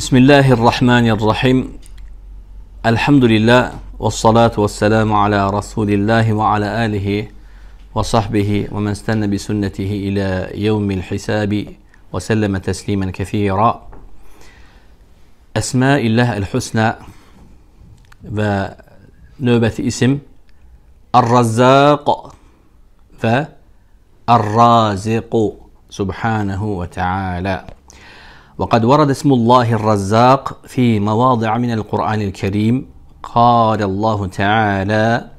بسم الله الرحمن الرحيم الحمد لله والصلاة والسلام على رسول الله وعلى آله وصحبه ومن استنى بسنته إلى يوم الحساب وسلم تسليما كثيرا أسماء الله الحسنى ونوبة اسم الرزاق فالرازق سبحانه وتعالى وقد ورد اسم الله الرزاق في مواضع من القرآن الكريم قال الله تعالى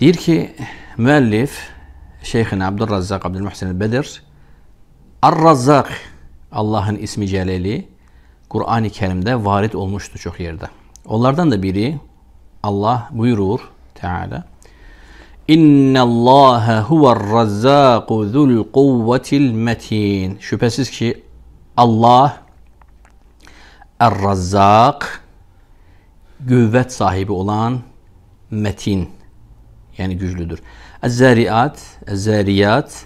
Deyir ki müellif Şeyh'in Abdurrazzak Abdülmuhsin el-Bedir Ar-Razzak Allah'ın ismi celeli Kur'an-ı Kerim'de varit olmuştu çok yerde. Onlardan da biri Allah buyurur Teala İnne Allaha huver razzaku zul kuvvetil metin. Şüphesiz ki Allah Er-Razzak güvvet sahibi olan metin yani güçlüdür. Ez-Zariyat Ez-Zariyat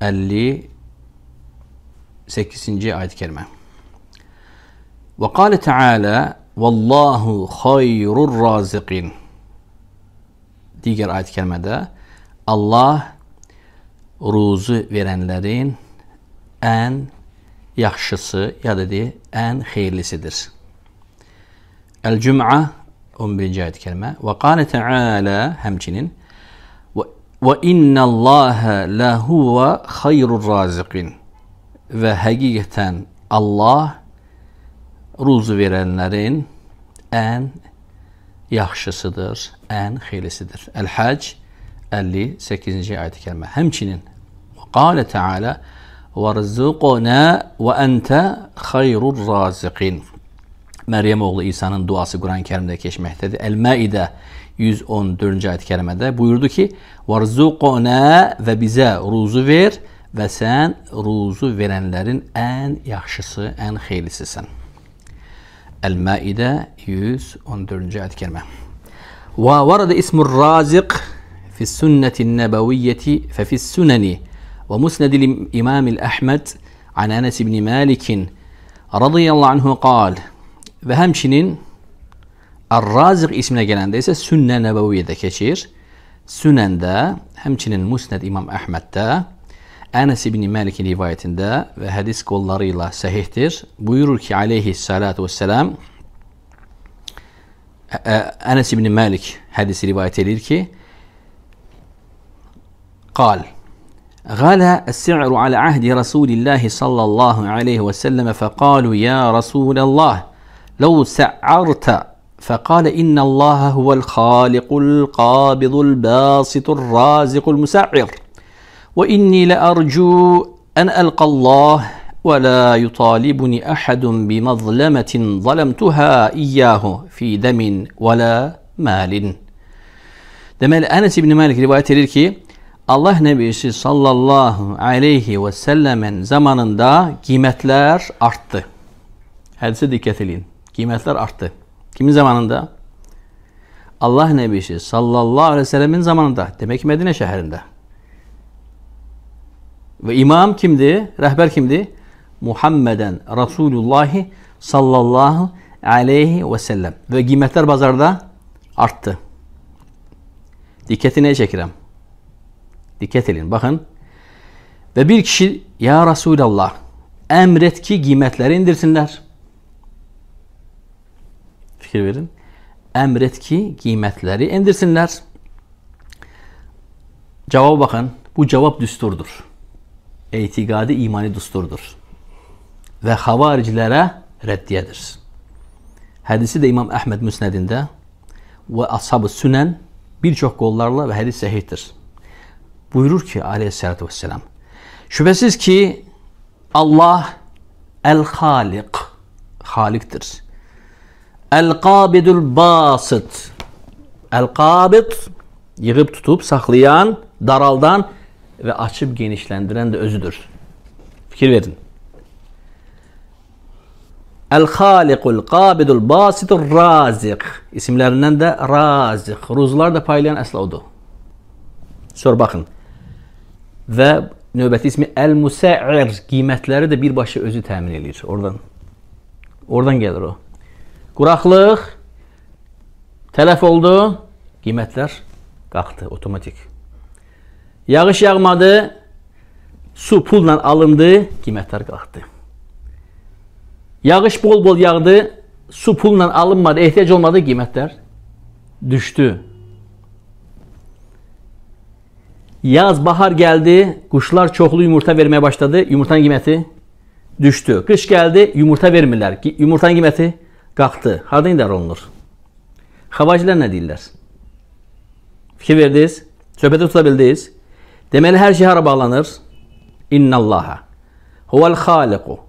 58. ayet-i kerime. Ve kâle Teala Vallahu hayrur razikin. Diğer ayet-i kerimede Allah ruzu verenlerin en yaxşısı, ya da deyək, ən xeyirlisidir. Əl-Cümə 11-ci ayət kərimə və qanə təala həmçinin və innallaha lahuva xeyrur raziqin və həqiqətən Allah ruzu verənlərin ən yaxşısıdır, ən xeyrisidir. Əl-Hac 58-ci ayət kərimə. Həmçinin qala təala وَرْزُقْنَا وَاَنْتَ خَيْرُ الرَّازِقِينَ Meryem oğlu İsa'nın duası Kur'an-ı Kerim'de geçmektedir. El-Maide 114. ayet-i kerimede buyurdu ki وَرْزُقْنَا ve bize ruzu ver ve sen ruzu verenlerin en yaxşısı, en hayırlısısın. El-Maide 114. ayet-i kerime. وَوَرَدَ اسْمُ الرَّازِقِ fi sünnetin nebeviyeti fe fis ومسند الإمام الأحمد عن أنس بن مالك رضي الله عنه قال ve hemçinin Ar-Razik ismine gelende ise Sünne Nebeviye'de geçir. Sünen'de hemçinin Musned İmam Ahmet'te Enes İbni Malik'in rivayetinde ve hadis kollarıyla sahihtir. Buyurur ki aleyhissalatu vesselam Enes e, ibn Malik hadisi rivayet edilir ki Kal غلا السعر على عهد رسول الله صلى الله عليه وسلم فقالوا يا رسول الله لو سعرت فقال إن الله هو الخالق القابض الباسط الرازق المسعر وإني لأرجو أن ألقى الله ولا يطالبني أحد بمظلمة ظلمتها إياه في دم ولا مال دمال أنس بن مالك رواية لك Allah Nebisi sallallahu aleyhi ve sellemin zamanında kıymetler arttı. Hadise dikkat edin. Kıymetler arttı. Kimin zamanında? Allah Nebisi sallallahu aleyhi ve sellemin zamanında. Demek ki Medine şehrinde. Ve imam kimdi? Rehber kimdi? Muhammeden Resulullah sallallahu aleyhi ve sellem. Ve kıymetler pazarda arttı. Dikkatini çekirem. Dikkat edin bakın. Ve bir kişi ya Resulallah emret ki kıymetleri indirsinler. Fikir verin. Emret ki kıymetleri indirsinler. Cevaba bakın. Bu cevap düsturdur. Eytigadi imani düsturdur. Ve havaricilere reddiyedir. Hadisi de İmam Ahmed Müsned'inde ve ashab-ı sünen birçok kollarla ve hadis sehihtir. Buyurur ki aleyhissalatü vesselam. Şüphesiz ki Allah el-Halik, Halik'tir. El-Kabidül Basit, El-Kabid, yığıp tutup saklayan, daraldan ve açıp genişlendiren de özüdür. Fikir verin. El-Halikul Kabidul Basitur Razik isimlerinden de Razik. Ruzlar da paylayan esla odu. Sor bakın. və növbəti ismi Əl-Musəir qiymətləri də birbaşa özü təmin eləyir oradan. Oradan gəlir o. Quraqlıq tələf oldu, qiymətlər qalxdı avtomatik. Yağış yağmadı, su pulla alındı, qiymətlər qalxdı. Yağış bol-bol yağdı, su pulla alınmadı, ehtiyac olmadı, qiymətlər düşdü. Yaz, bahar geldi. Kuşlar çoklu yumurta vermeye başladı. Yumurtanın qiyməti düştü. Kış geldi, yumurta vermirlər. Yumurtanın qiyməti qalxdı. Harda indar olunur? Xavacilər nə deyirlər? Fikir verdiniz? Söhbəti tuta bildiniz? Deməli, hər şey hara bağlanır? İnnallaha. Huvel xaliqu.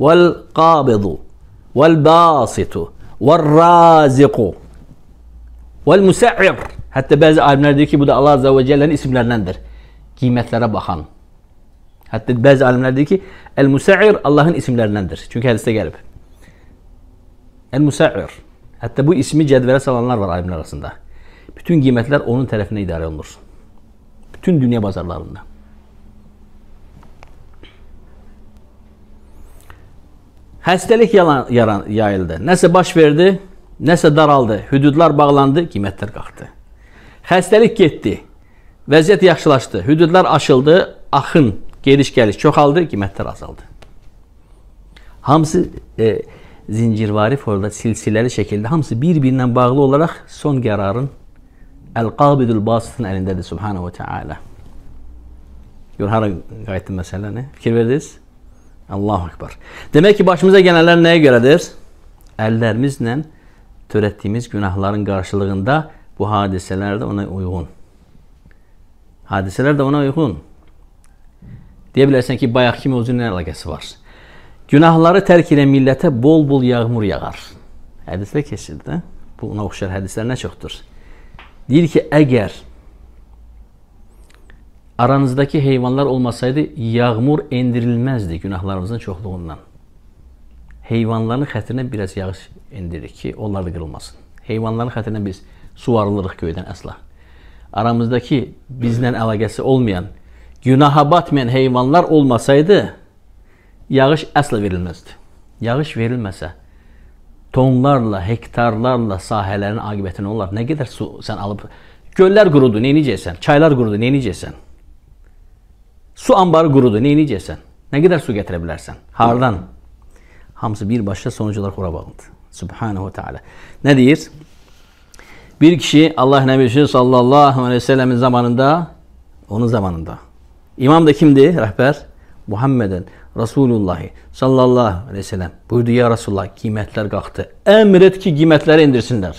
Vel qabidu. Vel basitu. Vel raziqu. Vel musa'ir. Hətta bəzi alimlər deyir ki, bu da Allah Azza və Cəllənin isimlərindəndir. Qiymətlərə baxan. Hətta bəzi alimlər deyir ki, El-Musa'ir Allahın isimlərindəndir. Çünki hədisdə gəlib. El-Musa'ir. Hətta bu ismi cədvələ salanlar var alimlər arasında. Bütün qiymətlər onun tərəfinə idarə olunur. Bütün dünya bazarlarında. Xəstəlik yalan, yaran, yayıldı. Nəsə baş verdi, nəsə daraldı, hüdudlar bağlandı, qiymətlər qalxdı. Xəstəlik getdi. Vəziyyət yaxşılaşdı. Hüdudlar aşıldı. Axın, gediş-gəliş çoxaldı, qiymətlər azaldı. Hamısı e, zincirvari formada, silsiləli şəkildə hamısı bir-birindən bağlı olaraq son qərarın Əl-Qabidul Basitın əlindədir Subhanahu wa Taala. Gör hara qayıtdı məsələ nə? Fikir verdiniz? Allahu Ekber. Demək ki, başımıza gələnlər nəyə görədir? Əllərimizlə törətdiyimiz günahların qarşılığında bu hadisələr də ona uyğun. Hadisələr də ona uyğun. Deyə bilərsən ki, bayaq kimi özünün nə əlaqəsi var? Günahları tərk ilə millətə bol-bol yağmur yağar. Hədisdə keçir də. Bu ona oxşar hədislər nə çoxdur. Deyir ki, əgər aranızdakı heyvanlar olmasaydı, yağmur endirilməzdi günahlarımızın çoxluğundan. Heyvanların xətrinə biraz yağış endirir ki, onlar da qırılmasın heyvanların xətrinə biz suvarılırıq göydən əsla. Aramızdakı bizlə əlaqəsi olmayan, günaha batmayan heyvanlar olmasaydı, yağış əsla verilməzdi. Yağış verilməsə, tonlarla, hektarlarla sahələrin aqibəti nə olar? Nə qədər su sən alıb göllər qurudu, nə edəcəksən? Çaylar qurudu, nə edəcəksən? Su anbarı qurudu, nə edəcəksən? Nə qədər su gətirə bilərsən? Hardan? Hamısı birbaşa sonuc olaraq ora bağlıdır. Subhanahu taala. Nə deyir? Bir kişi Allah Nebisi sallallahu aleyhi ve sellemin zamanında, onun zamanında. İmam da kimdi rehber? Muhammeden Resulullahi sallallahu aleyhi ve sellem buyurdu ya Resulullah kıymetler kalktı. Emret ki kıymetleri indirsinler.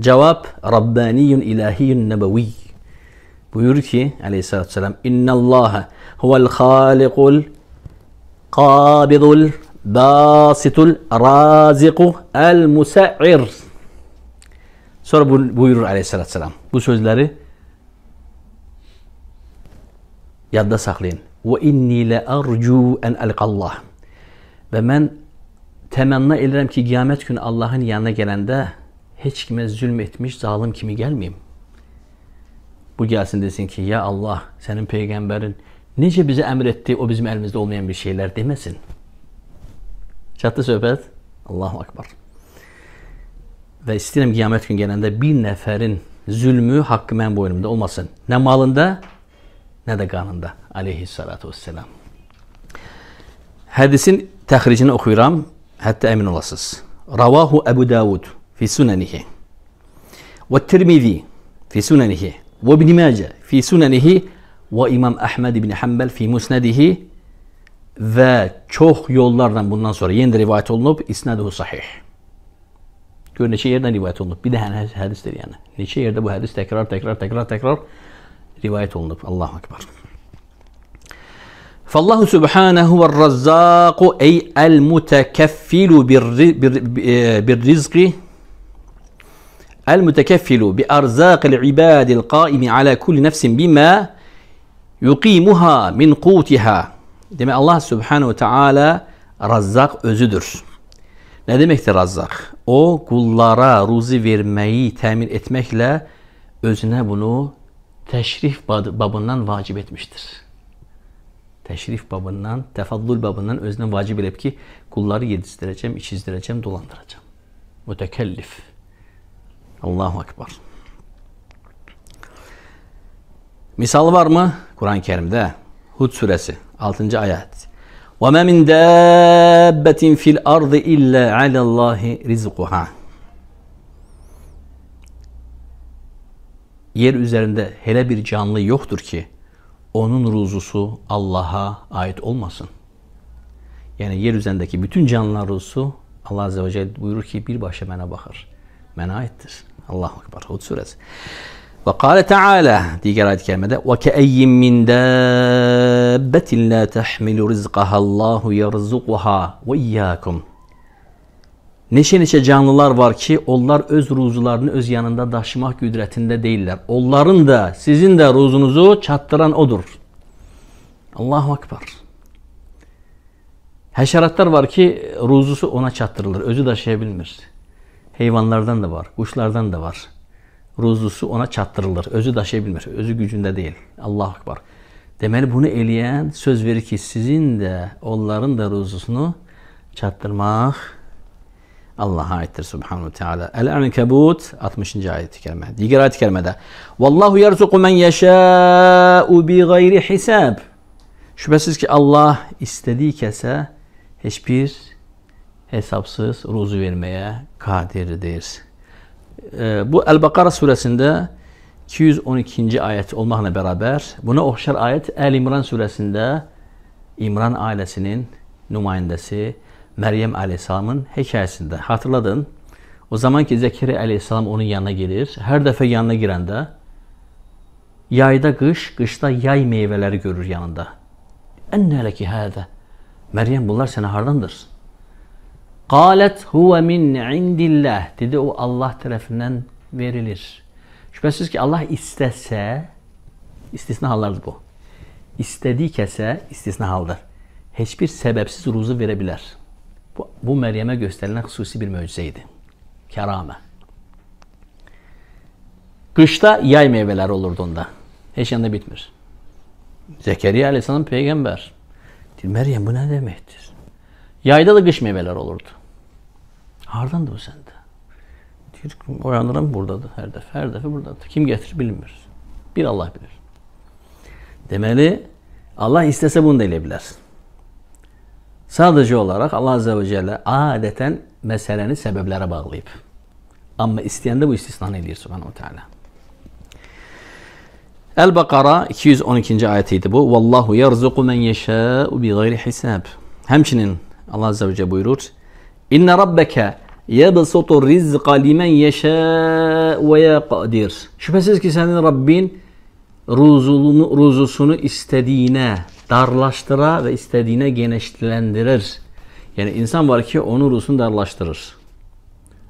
Cevap Rabbaniyun ilahiyun nebevi. Buyur ki aleyhissalatü vesselam İnnallâhe huvel halikul kabidul basitul raziku el musa'ir. Sonra buyurur aleyhissalatü vesselam. Bu sözleri yadda saxlayın. Və inni la arju an alqallah. Və mən təmənna edirəm ki, qiyamət günü Allahın yanına gələndə heç kimə zülm etmiş zalım kimi gəlməyim. Bu gəlsin desin ki, ya Allah, sənin peyğəmbərin necə bizə əmr etdi, o bizim əlimizdə olmayan bir şeylər deməsin. Çatdı söhbət? Allahu akbar və istəyirəm qiyamət gün gələndə bir nəfərin zülmü haqqı mənim boynumda olmasın. Nə malında, nə də qanında. Aleyhissalatu vesselam. Hədisin təxricini oxuyuram, hətta əmin olasınız. Ravahu Əbu Davud fi sunanihi və Tirmizi fi sunanihi və İbn Mace fi sunanihi və İmam Əhməd ibn Hanbel fi musnadihi və çox yollarla bundan sonra yenə rivayət olunub, isnaduhu sahih. Gör neçə yerden rivayet olunub. Bir de hani hadistir yani. Neçe yerde bu hadis təkrar, təkrar, təkrar, təkrar rivayet olunup. Allahu Ekber. فالله سبحانه هو الرزاق أي المتكفل بالرزق المتكفل بأرزاق العباد القائم على كل نفس بما yuqimuha min qutiha. Demek Allah Subhanahu ve Teala Razzak özüdür. Ne demektir Razzak? O qullara ruzi verməyi təmin etməklə özünə bunu təşrif babından vacib etmişdir. Təşrif babından, təfaddül babından özünə vacib eləyib ki, qulları yedizdirəcəm, içizdirəcəm, dolandıracam. Mütəkəllif. Allahu Akbar. Misal varmı? Quran-Kərimdə Hud surəsi 6-cı ayət. وَمَا مِنْ دَابَّةٍ فِي الْأَرْضِ اِلَّا عَلَى اللّٰهِ رِزْقُهَا Yer üzerinde hele bir canlı yoktur ki onun ruzusu Allah'a ait olmasın. Yani yer üzerindeki bütün canlılar ruzusu Allah Azze ve Celle buyurur ki bir başa mene bakar. Mene aittir. Allahu Ekber. Hud suresi. Ve kâle Teala diğer ayet-i ve keeyyin min dâbbetin la tehmilu rizqaha Allahu yerzuquha ve iyyâkum. Neşe neşe canlılar var ki onlar öz ruzularını öz yanında taşımak güdretinde değiller. Onların da sizin de ruzunuzu çattıran odur. Allahu Akbar. Heşeratlar var ki ruzusu ona çattırılır. Özü taşıyabilmir. Hayvanlardan da var, kuşlardan da var ruzusu ona çatdırılır. Özü taşıyabilmir. Özü gücünde değil. Allah akbar. Demeli bunu eleyen söz verir ki sizin de onların da ruzusunu çattırmak Allah'a aittir subhanahu teala. El ankebut 60. ayet-i kerime. Diğer ayet-i kerimede Vallahu yerzuku men yeşâ'u bi gayri hisab. Şüphesiz ki Allah istediği kese hiçbir hesapsız ruzu vermeye kadirdir. bu Əl-Bəqara surəsində 212-ci ayət olmaqla bərabər buna oxşar ayət Əl-İmran surəsində İmran ailəsinin nümayəndəsi Məryəm əleyhissalamın hekayəsində. Xatırladın? O zaman ki Zəkeriya əleyhissalam onun yanına gelir. Hər dəfə yanına girəndə yayda qış, qışda yay meyvələri görür yanında. Ənnə ləki hədə. Məryəm bunlar sənə hardandır? Qalet huve min indillah dedi o Allah tarafından verilir. Şüphesiz ki Allah istese istisna hallardır bu. İstediği kese istisna haldır. Hiçbir sebepsiz ruzu verebilir. Bu, bu Meryem'e gösterilen hususi bir mucizeydi. Kerame. Kışta yay meyveler olurdu onda. Heç yanda bitmir. Zekeriya Aleyhisselam peygamber. Meryem bu ne demektir? Yayda da kış meyveler olurdu da o səndə? Deyir, oyanıram buradadır hər dəfə, hər dəfə buradadır. Kim gətirir bilmiyoruz. Bir Allah bilir. Demeli Allah istese bunu da bilir. Sadece olarak olaraq Allah Azə və Cəllə adətən məsələni səbəblərə bağlayıb. Amma istəyəndə bu istisnanı eləyir Subhanahu Teala. el Bakara 212-ci idi bu. Vallahu yerzuqu men yeşəu bi qeyri hisab. Hemşinin Allah Azze ve Celle buyurur: İnne rabbeke يَبْسُطُ الرِّزْقَ لِمَنْ يَشَاءُ وَيَقَدِرُ Şüphesiz ki senin Rabbin ruzulunu, ruzusunu istediğine darlaştıra ve istediğine genişlendirir. Yani insan var ki onun ruzusunu darlaştırır.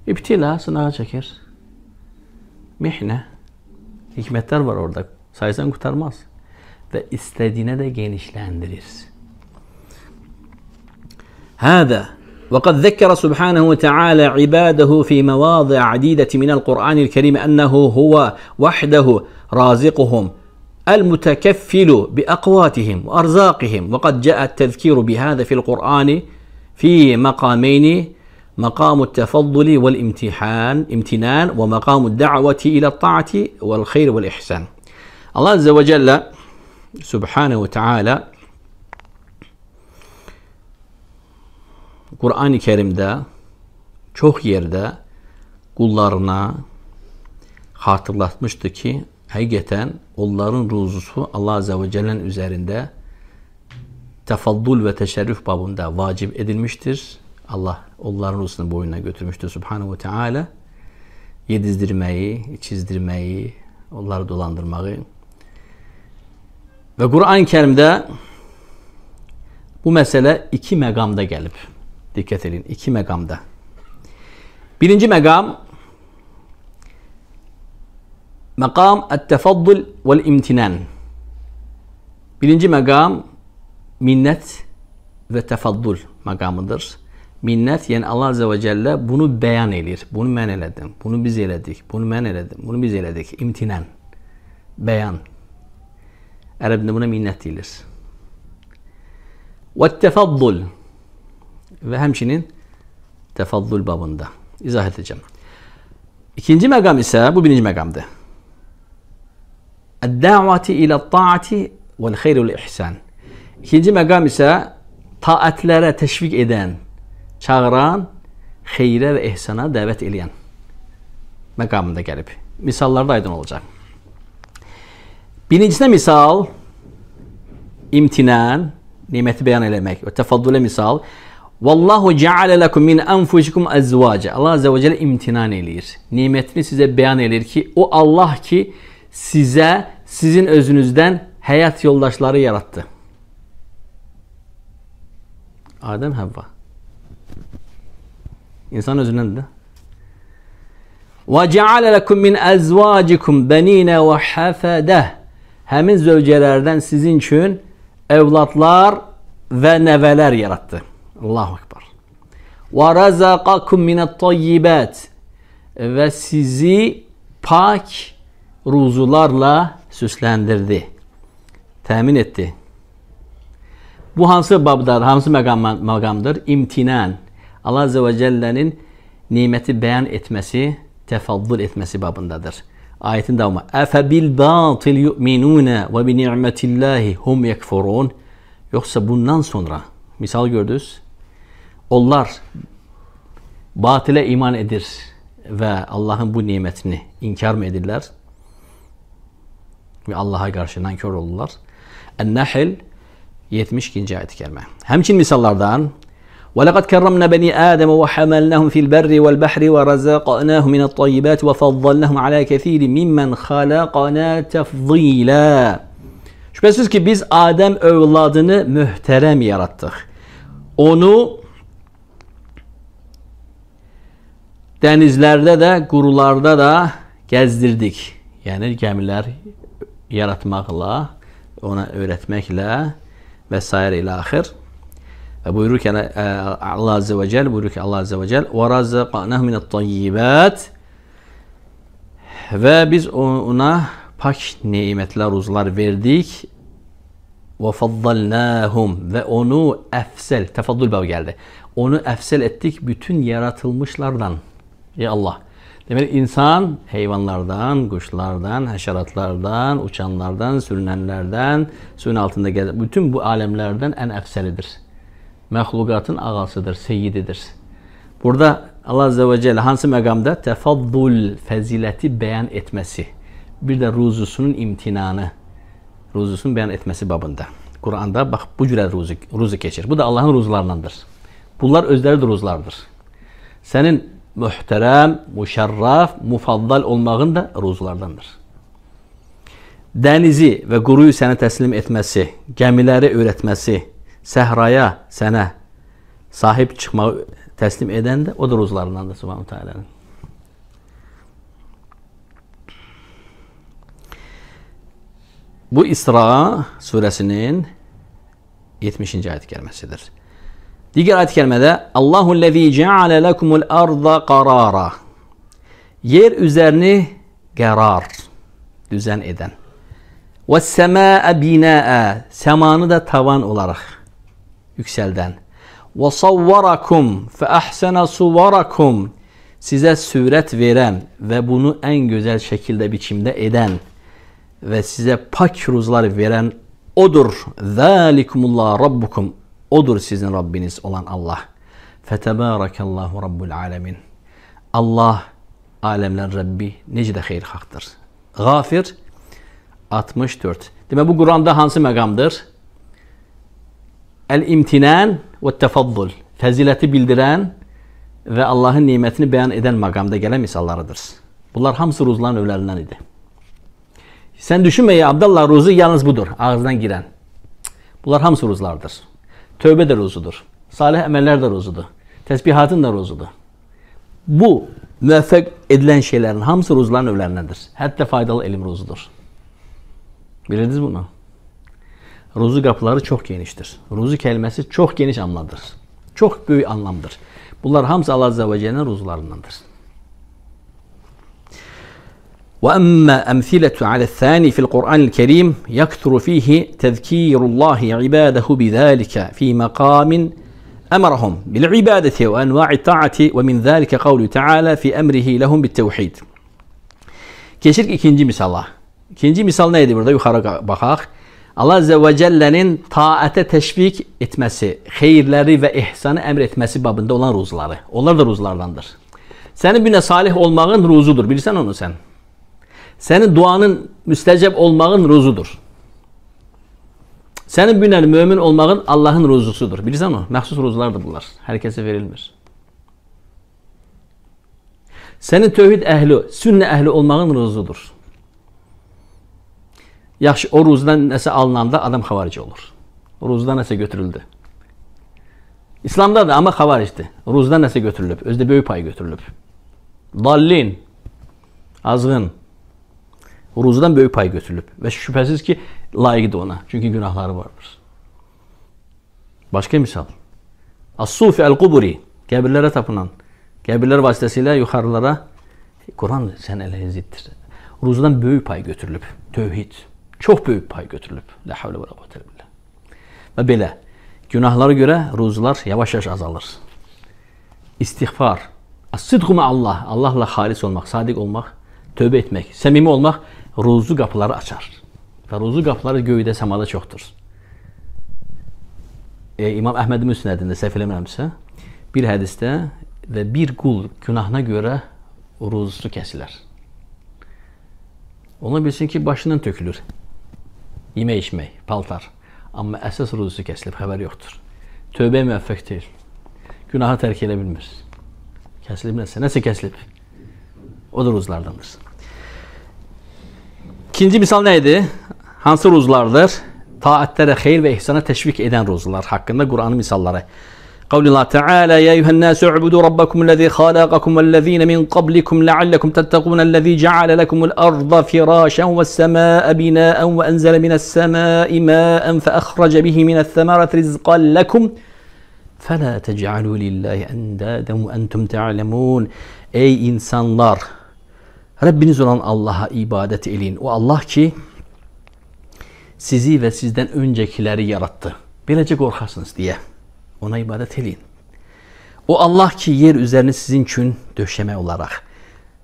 İptila, sınağa çeker. Mihne. Hikmetler var orada. Saysan kurtarmaz. Ve istediğine de genişlendirir. Hâdâ وقد ذكر سبحانه وتعالى عباده في مواضع عديدة من القرآن الكريم أنه هو وحده رازقهم المتكفل بأقواتهم وأرزاقهم وقد جاء التذكير بهذا في القرآن في مقامين مقام التفضل والامتحان امتنان ومقام الدعوة إلى الطاعة والخير والإحسان الله عز وجل سبحانه وتعالى Qurani Kərimdə çox yerdə qullarına xatırlatmışdı ki, həqiqətən onların ruzusu Allah Azə və Cəllənin üzərində təfaddul və təşərrüf babında vacib edilmişdir. Allah onların ruzusunu boynuna götürmüşdür Subhanahu və Teala. Yedizdirməyi, çizdirməyi, onları dolandırmağı. Və Qurani-Kərimdə bu məsələ iki məqamda gəlib. Dikkat edin. iki megamda. Birinci megam Mekam et-tefaddul vel imtinan. Birinci megam minnet ve tefaddul megamıdır. Minnet yani Allah Azze ve Celle bunu beyan edir. Bunu men eledim. Bunu biz eledik. Bunu men eledim. Bunu biz eledik. İmtinan. Beyan. Arabinde buna minnet değildir. Ve tefaddul. və həmçinin təfaddül babında. İzah edəcəm. İkinci məqam isə bu birinci məqamdır. Əd-dəvati ilə taati vəl xeyrül ihsan. İkinci məqam isə taətlərə təşviq edən, çağıran, xeyrə və ehsana dəvət eləyən məqamında gəlib. Misallar da aydın olacaq. Birincisinə misal imtinan, neməti bəyan eləmək və təfaddülə misal Vallahu ceale lekum min enfusikum ezvaca. Allah azze ve celle imtinan eləyir. Nimətini sizə bəyan eləyir ki, o Allah ki sizə sizin özünüzden hayat yoldaşları yarattı. Adem Havva. İnsan özündəndir. Və ceale lekum min ezvacikum benina ve hafade. Həmin zövcələrdən sizin için evlatlar ve neveler yarattı. Allahu Akbar. Ve razaqakum minetayyibat ve sizi pak ruzularla süslendirdi. Təmin etdi. Bu hansı babdadır, hansı məqam, məqamdır? İmtinan. Allah Azze ve Celle'nin nimeti bəyan etməsi, təfaddül etməsi babındadır. Ayetin devamı. Efe bil batil yu'minune ve bi ni'metillahi hum yekfurun. Yoksa bundan sonra, misal gördünüz, onlar batile iman edir ve Allah'ın bu nimetini inkar mı edirler? Ve Allah'a karşı nankör olurlar. En-Nahl 72. ayet-i kerime. Hemçin misallardan وَلَقَدْ كَرَّمْنَا بَنِي آدَمَ وَحَمَلْنَاهُمْ فِي الْبَرِّ وَالْبَحْرِ وَرَزَقْنَاهُمْ مِنَ الطَّيِّبَاتِ وَفَضَّلْنَاهُمْ عَلَى كَثِيرٍ مِمَّنْ خَلَقَنَا تَفْضِيلًا Şüphesiz ki biz Adem evladını mühterem yarattık. Onu dənizlərdə də, qurularda da gəzdirdik. Yəni gəmilər yaratmaqla, ona öyrətməklə və s. ilə axır. Və buyurur ki, e, Allah Azze və Cəl, buyurur ki, Allah Azze və Cəl, وَرَزَقَنَهُ مِنَ الطَّيِّبَاتِ Və biz ona pak neymətlər, ruzlar verdik. وَفَضَّلْنَاهُمْ Və onu əfsəl, təfaddül bəv gəldi. Onu əfsəl etdik bütün yaratılmışlardan. Ey Allah. Deməli insan heyvanlardan, quşlardan, həşəratlardan, uçanlardan, sürünənlərdən, suyun altında gəzən bütün bu aləmlərdən ən əfsəlidir. Məxluqatın ağasıdır, seyyididir. Burada Allah Azze ve Celle hansı məqamda? Təfaddul, fəziləti bəyan etməsi. Bir də ruzusunun imtinanı, ruzusunun bəyan etməsi babında. Quranda bax bu cürə ruzu, ruzu keçir. Bu da Allahın ruzularındandır. Bunlar özləri də ruzulardır. Sənin mühtərəm, müşərraf, mufaddal olmağın da ruzulardandır. Dənizi və quruyu sənə təslim etməsi, gəmiləri öyrətməsi, səhraya sənə sahib çıxmağı təslim edən də o da ruzularındandır Subhanahu Teala'nın. Bu İsra surəsinin 70-ci ayət gəlməsidir. Diğer ayet-i kerimede Allahu lezî ceale lekumul arda karara. Yer üzerini karar düzen eden. Ve semâe binâe semanı da tavan olarak yükselden. Ve savvarakum fe ahsene suvvarakum size suret veren ve bunu en güzel şekilde biçimde eden ve size pak ruzlar veren odur. Zalikumullah rabbukum. Odur sizin Rabbiniz olan Allah. Fətəbərəkəllahu Rabbul aləmin. Allah aləmlərin Rəbbi necə də xeyirxahdır. Ğafir 64. Demək bu Quranda hansı məqamdır? El-imtinan və təfaddul. Fəziləti bildirən və Allahın nemətini bəyan edən məqamda gələn misallarıdır. Bunlar hamısı ruzuların övlərindən idi. Sən düşünmə ya Abdallah ruzu yalnız budur, ağızdan girən. Bunlar hamısı ruzlardır. Tövbə də ruzudur. Salih əməllər də ruzudur. Təsbihatın da ruzudur. Bu müvəffəq edilən şeylərin hamısı ruzuların növlərindəndir. Hətta faydalı elm ruzudur. Bilirdiniz bunu? Ruzu qapıları çox genişdir. Ruzu kəlməsi çox geniş anlamdır. Çox böyük anlamdır. Bunlar hamısı Allah Azəvəcənin ruzularındandır. وأما أمثلة على الثاني في القرآن الكريم يكثر فيه تذكير الله عباده بذلك في مقام أمرهم بالعبادة وأنواع الطاعة ومن ذلك قوله تعالى في أمره لهم بالتوحيد Geçir ikinci misala. İkinci misal neydi burada? Yukarı bakak. Allah Azze ve Celle'nin taate teşvik etmesi, hayırları ve ihsanı emretmesi babında olan ruzları. Onlar da ruzlardandır. Senin birine salih olmağın ruzudur. Bilirsen onu sen. Senin duanın müstecep olmağın ruzudur. Senin bünel mümin olmağın Allah'ın ruzusudur. Bilirsən o. Məxsus ruzulardır bunlar. Hər kəsə verilmir. Senin tövhid əhli, sünnə əhli olmağın ruzudur. Yaxşı, o ruzudan nəsə alınanda adam xavarici olur. Ruzudan nəsə götürüldü. İslamda da amma xavaricdir. Ruzudan nəsə götürülüb. Özdə böyük pay götürülüb. Dallin, azğın, Ruzudan böyük pay götürülüb və şübhəsiz ki, layiqdir ona. Çünki günahları vardır. Başqa misal. As-Sufi el-Quburi, qəbirlərə tapınan, qəbirlər vasitəsilə yuxarılara Quran sən elə ziddir. Ruzudan böyük pay götürülüb. Tövhid çox böyük pay götürülüb. La havlə və la quvvətə billah. Və belə günahlara görə ruzular yavaş-yavaş azalır. İstighfar, as-sidqu Allah, Allahla xalis olmaq, sadiq olmaq, tövbə etmək, səmimi olmaq ruzu qapıları açar. Və ruzu qapıları göydə, səmada çoxdur. E, İmam Əhmədin müsnədində səhv eləmirəmsə, bir hədisdə və bir qul günahına görə ruzusu kəsilər. Ona bilsin ki, başından tökülür. Yemək içmək, paltar. Amma əsas ruzusu kəsilib, xəbər yoxdur. Tövbəyə müvəffəq deyil. Günahı tərk edə bilmir. Kəsilib nəsə, nəsə kəsilib. O da ruzlardandır. İkinci misal neydi? Hansı ruzlardır? Taatlere, hayır ve ihsana teşvik eden ruzlar hakkında Kur'an misalları. قول الله تعالى يا أيها الناس اعبدوا ربكم الذي خلقكم والذين من قبلكم لعلكم تتقون الذي جعل لكم الأرض فراشا والسماء بناء وأنزل من السماء ماء فأخرج به من الثمرات رزقا لكم فلا تجعلوا لله أندادا وأنتم تعلمون أي إنسان insanlar Rəbbiniz olan Allaha ibadət eləyin. O Allah ki, sizi və sizdən öncəkiləri yaratdı. Beləcə qorxarsınız deyə ona ibadət eləyin. O Allah ki, yer üzərini sizin üçün döşəmək olaraq,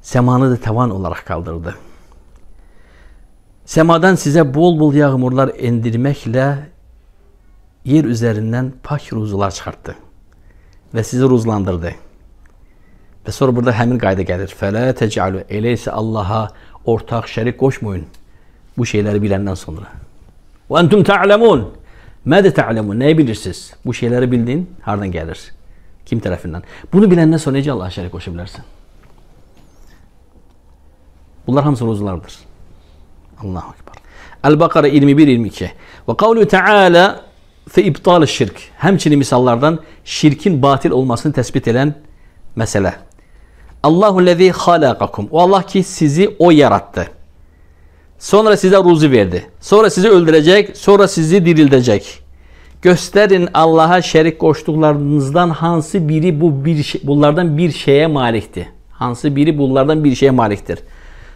səmanı da tavan olaraq qaldırdı. Səmadan sizə bol-bol yağmurlar endirməklə yer üzərindən pak ruzular çıxartdı və sizi ruzlandırdı. Və sonra burada həmin qayda gəlir. Fələ təcalu. Elə isə Allaha ortaq şərik qoşmayın. Bu şeyləri biləndən sonra. Və entum ta'lamun. Mədə ta'lamun. Nəyi bilirsiniz? Bu şeyləri bildin, hardan gəlir? Kim tərəfindən? Bunu biləndən sonra necə Allaha şərik qoşa bilərsən? Bunlar hamısı rozulardır. Allahu ekber. El-Bakara 21-22. Və qavlu ta'ala fi ibtal şirk. Həmçinin misallardan şirkin batil olmasını təsbit edən məsələ. Allahu lezî halakakum. O Allah ki sizi o yarattı. Sonra size ruzi verdi. Sonra sizi öldürecek. Sonra sizi diriltecek. Gösterin Allah'a şerik koştuklarınızdan hansı biri bu bir şey, bunlardan bir şeye malikti. Hansı biri bunlardan bir şeye maliktir.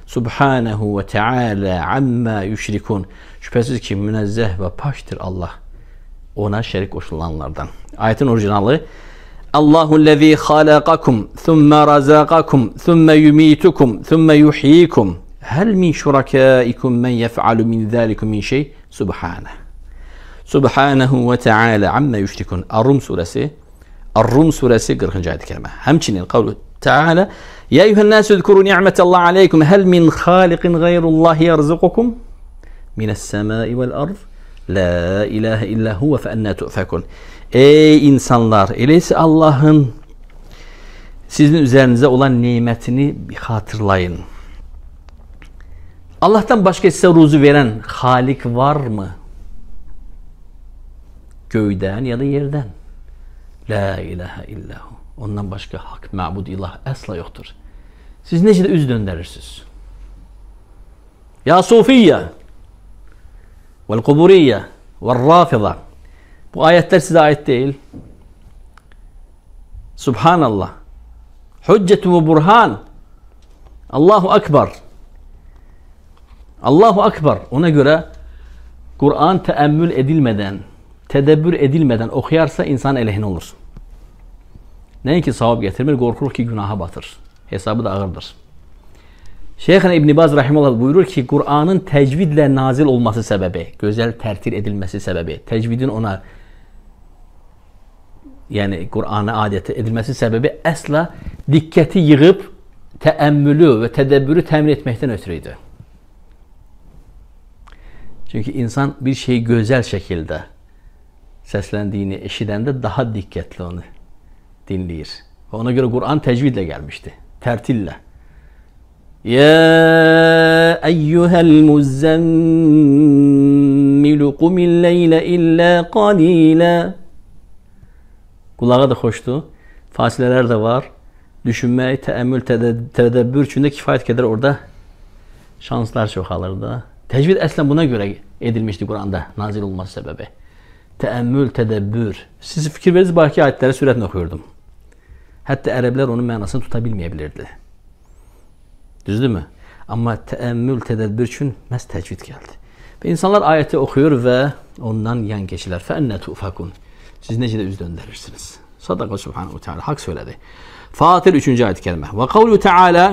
Subhanehu ve Teala amma yüşrikun. Şüphesiz ki münezzeh ve paştır Allah. Ona şerik koşulanlardan. Ayetin orijinali الله الذي خلقكم ثم رزقكم ثم يميتكم ثم يحييكم هل من شركائكم من يفعل من ذلك من شيء سبحانه سبحانه وتعالى عما يشركون الروم سورة الروم سورة قرخ جاهد كلمة همشن القول تعالى يا أيها الناس اذكروا نعمة الله عليكم هل من خالق غير الله يرزقكم من السماء والأرض La ilahe illa huve fe enne tu'fekun. Ey insanlar! Öyleyse Allah'ın sizin üzerinize olan nimetini bir hatırlayın. Allah'tan başka size ruzu veren Halik var mı? Göyden ya da yerden. La ilahe Hu. Ondan başka hak, mabud ilah asla yoktur. Siz necide üz döndürürsünüz? Ya Sufiye! vel kuburiyye vel rafida. Bu ayetler size ait değil. Subhanallah. Hüccetü ve burhan. Allahu Akbar. Allahu Akbar. Ona göre Kur'an teemmül edilmeden, tedebbür edilmeden okuyarsa insan elehine olur. Ne ki savap getirmez, korkulur ki günaha batır. Hesabı da ağırdır. Şeyxən İbn Baz rahimehullah buyurur ki, Qur'anın təcvidlə nazil olması səbəbi, gözəl tərtil edilməsi səbəbi, təcvidin ona yəni Qur'ana adət edilməsi səbəbi əsla diqqəti yığıb təəmmülü və tədəbbürü təmin etməkdən ötürü idi. Çünki insan bir şeyi gözəl şəkildə səsləndiyini eşidəndə daha diqqətli onu dinləyir. Və ona görə Quran təcvidlə gəlmişdi, tərtillə. يا أيها المزمل قم الليل إلا قليلا Kulağa da hoştu. Fasileler de var. Düşünme, teemmül, tedebbür için de kifayet kadar orada şanslar çoğalırdı. Tecvid eslen buna göre edilmişti Kur'an'da nazil olması sebebi. Teemmül, tedebbür. Siz fikir veririz belki ayetleri süratle okuyordum. Hatta Araplar onun manasını tutabilmeyebilirdi. Düzdürmü? Amma təəmmül, tədəbbür üçün məhz təcvid gəldi. Və insanlar ayəti oxuyur və ondan yan keçirlər. Fəənnə tufakun. Siz necə də üz döndərirsiniz. Sadaqa subhanahu teala haqq söylədi. Fatir 3-cü ayət kəlimə. Və qavlu teala